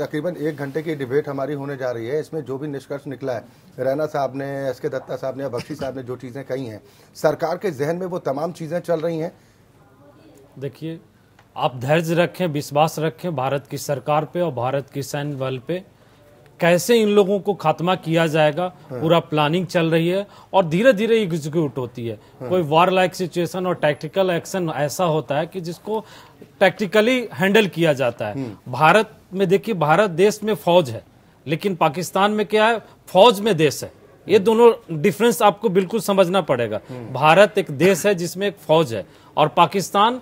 तकरीबन एक घंटे की डिबेट हमारी होने जा रही है इसमें जो भी निष्कर्ष निकला है रैना साहब ने एस के दत्ता साहब ने बख्शी साहब ने जो चीज़ें कही हैं सरकार के जहन में वो तमाम चीज़ें चल रही हैं देखिए आप धैर्य रखें विश्वास रखें भारत की सरकार पे और भारत की सैन्य बल पे कैसे इन लोगों को खात्मा किया जाएगा हाँ। पूरा प्लानिंग चल रही है और धीरे धीरे एग्जीक्यूट होती है हाँ। कोई वार लाइक सिचुएशन और टैक्टिकल एक्शन ऐसा होता है कि जिसको टैक्टिकली हैंडल किया जाता है हम्म। भारत में देखिए भारत देश में फौज है लेकिन पाकिस्तान में क्या है फौज में देश है ये हम्म। दोनों डिफरेंस आपको बिल्कुल समझना पड़ेगा हम्म। भारत एक देश है जिसमें एक फौज है और पाकिस्तान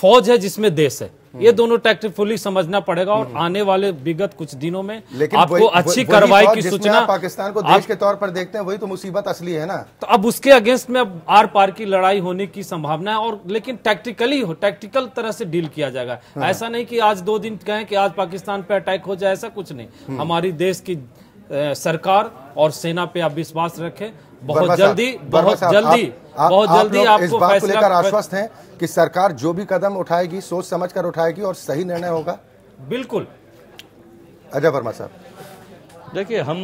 फौज है जिसमें देश है ये हम्म। दोनों टैक्ट फुली समझना पड़ेगा और हम्म। आने वाले विगत कुछ दिनों में लेकिन आपको अच्छी कार्रवाई की सूचना पाकिस्तान को देश के तौर पर देखते हैं वही तो मुसीबत असली है ना तो अब उसके अगेंस्ट में अब आर पार की लड़ाई होने की संभावना है और लेकिन टैक्टिकली हो टैक्टिकल तरह से डील किया जाएगा हाँ। ऐसा नहीं की आज दो दिन कहें कि आज पाकिस्तान पे अटैक हो जाए ऐसा कुछ नहीं हम्म। हमारी देश की सरकार और सेना पे आप विश्वास रखें बहुत जल्दी बहुत जल्दी आ, बहुत आप जल्दी आपको इस बात को लेकर आश्वस्त हैं कि सरकार जो भी कदम उठाएगी सोच समझ कर उठाएगी और सही निर्णय होगा बिल्कुल अजय वर्मा साहब देखिए हम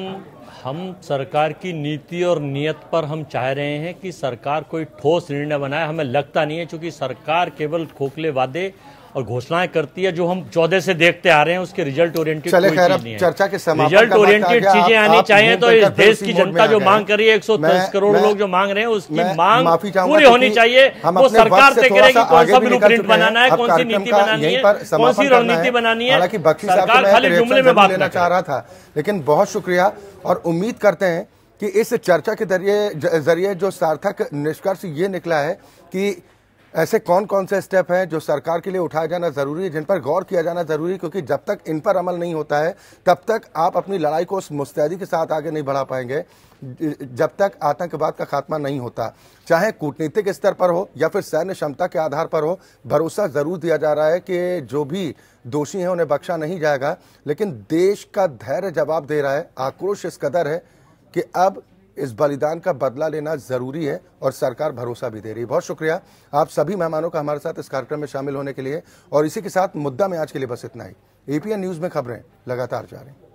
हम सरकार की नीति और नियत पर हम चाह रहे हैं कि सरकार कोई ठोस निर्णय बनाए हमें लगता नहीं है क्योंकि सरकार केवल खोखले वादे और घोषणाएं करती है जो हम चौदह से देखते आ रहे हैं उसके रिजल्ट ओरिएंटेड कोई चीज नहीं है चर्चा के रिजल्ट ओरिएंटेड चीजें आनी चाहिए तो इस देश की जनता जो मांग कर रही है एक सौ करोड़ लोग जो मांग रहे हैं उसकी मांग पूरी होनी चाहिए वो सरकार तय करेगी कौन सा ब्लू प्रिंट बनाना है कौन सी नीति बनानी है कौन सी रणनीति बनानी है सरकार खाली जुमले में बात चाह रहा था लेकिन बहुत शुक्रिया और उम्मीद करते हैं कि इस चर्चा के जरिए जरिए जो सार्थक निष्कर्ष ये निकला है कि ऐसे कौन कौन से स्टेप हैं जो सरकार के लिए उठाया जाना ज़रूरी है जिन पर गौर किया जाना ज़रूरी है क्योंकि जब तक इन पर अमल नहीं होता है तब तक आप अपनी लड़ाई को उस मुस्तैदी के साथ आगे नहीं बढ़ा पाएंगे जब तक आतंकवाद का खात्मा नहीं होता चाहे कूटनीतिक स्तर पर हो या फिर सैन्य क्षमता के आधार पर हो भरोसा ज़रूर दिया जा रहा है कि जो भी दोषी हैं उन्हें बख्शा नहीं जाएगा लेकिन देश का धैर्य जवाब दे रहा है आक्रोश इस कदर है कि अब इस बलिदान का बदला लेना ज़रूरी है और सरकार भरोसा भी दे रही है बहुत शुक्रिया आप सभी मेहमानों का हमारे साथ इस कार्यक्रम में शामिल होने के लिए और इसी के साथ मुद्दा में आज के लिए बस इतना ही एपीएन न्यूज़ में खबरें लगातार जा रही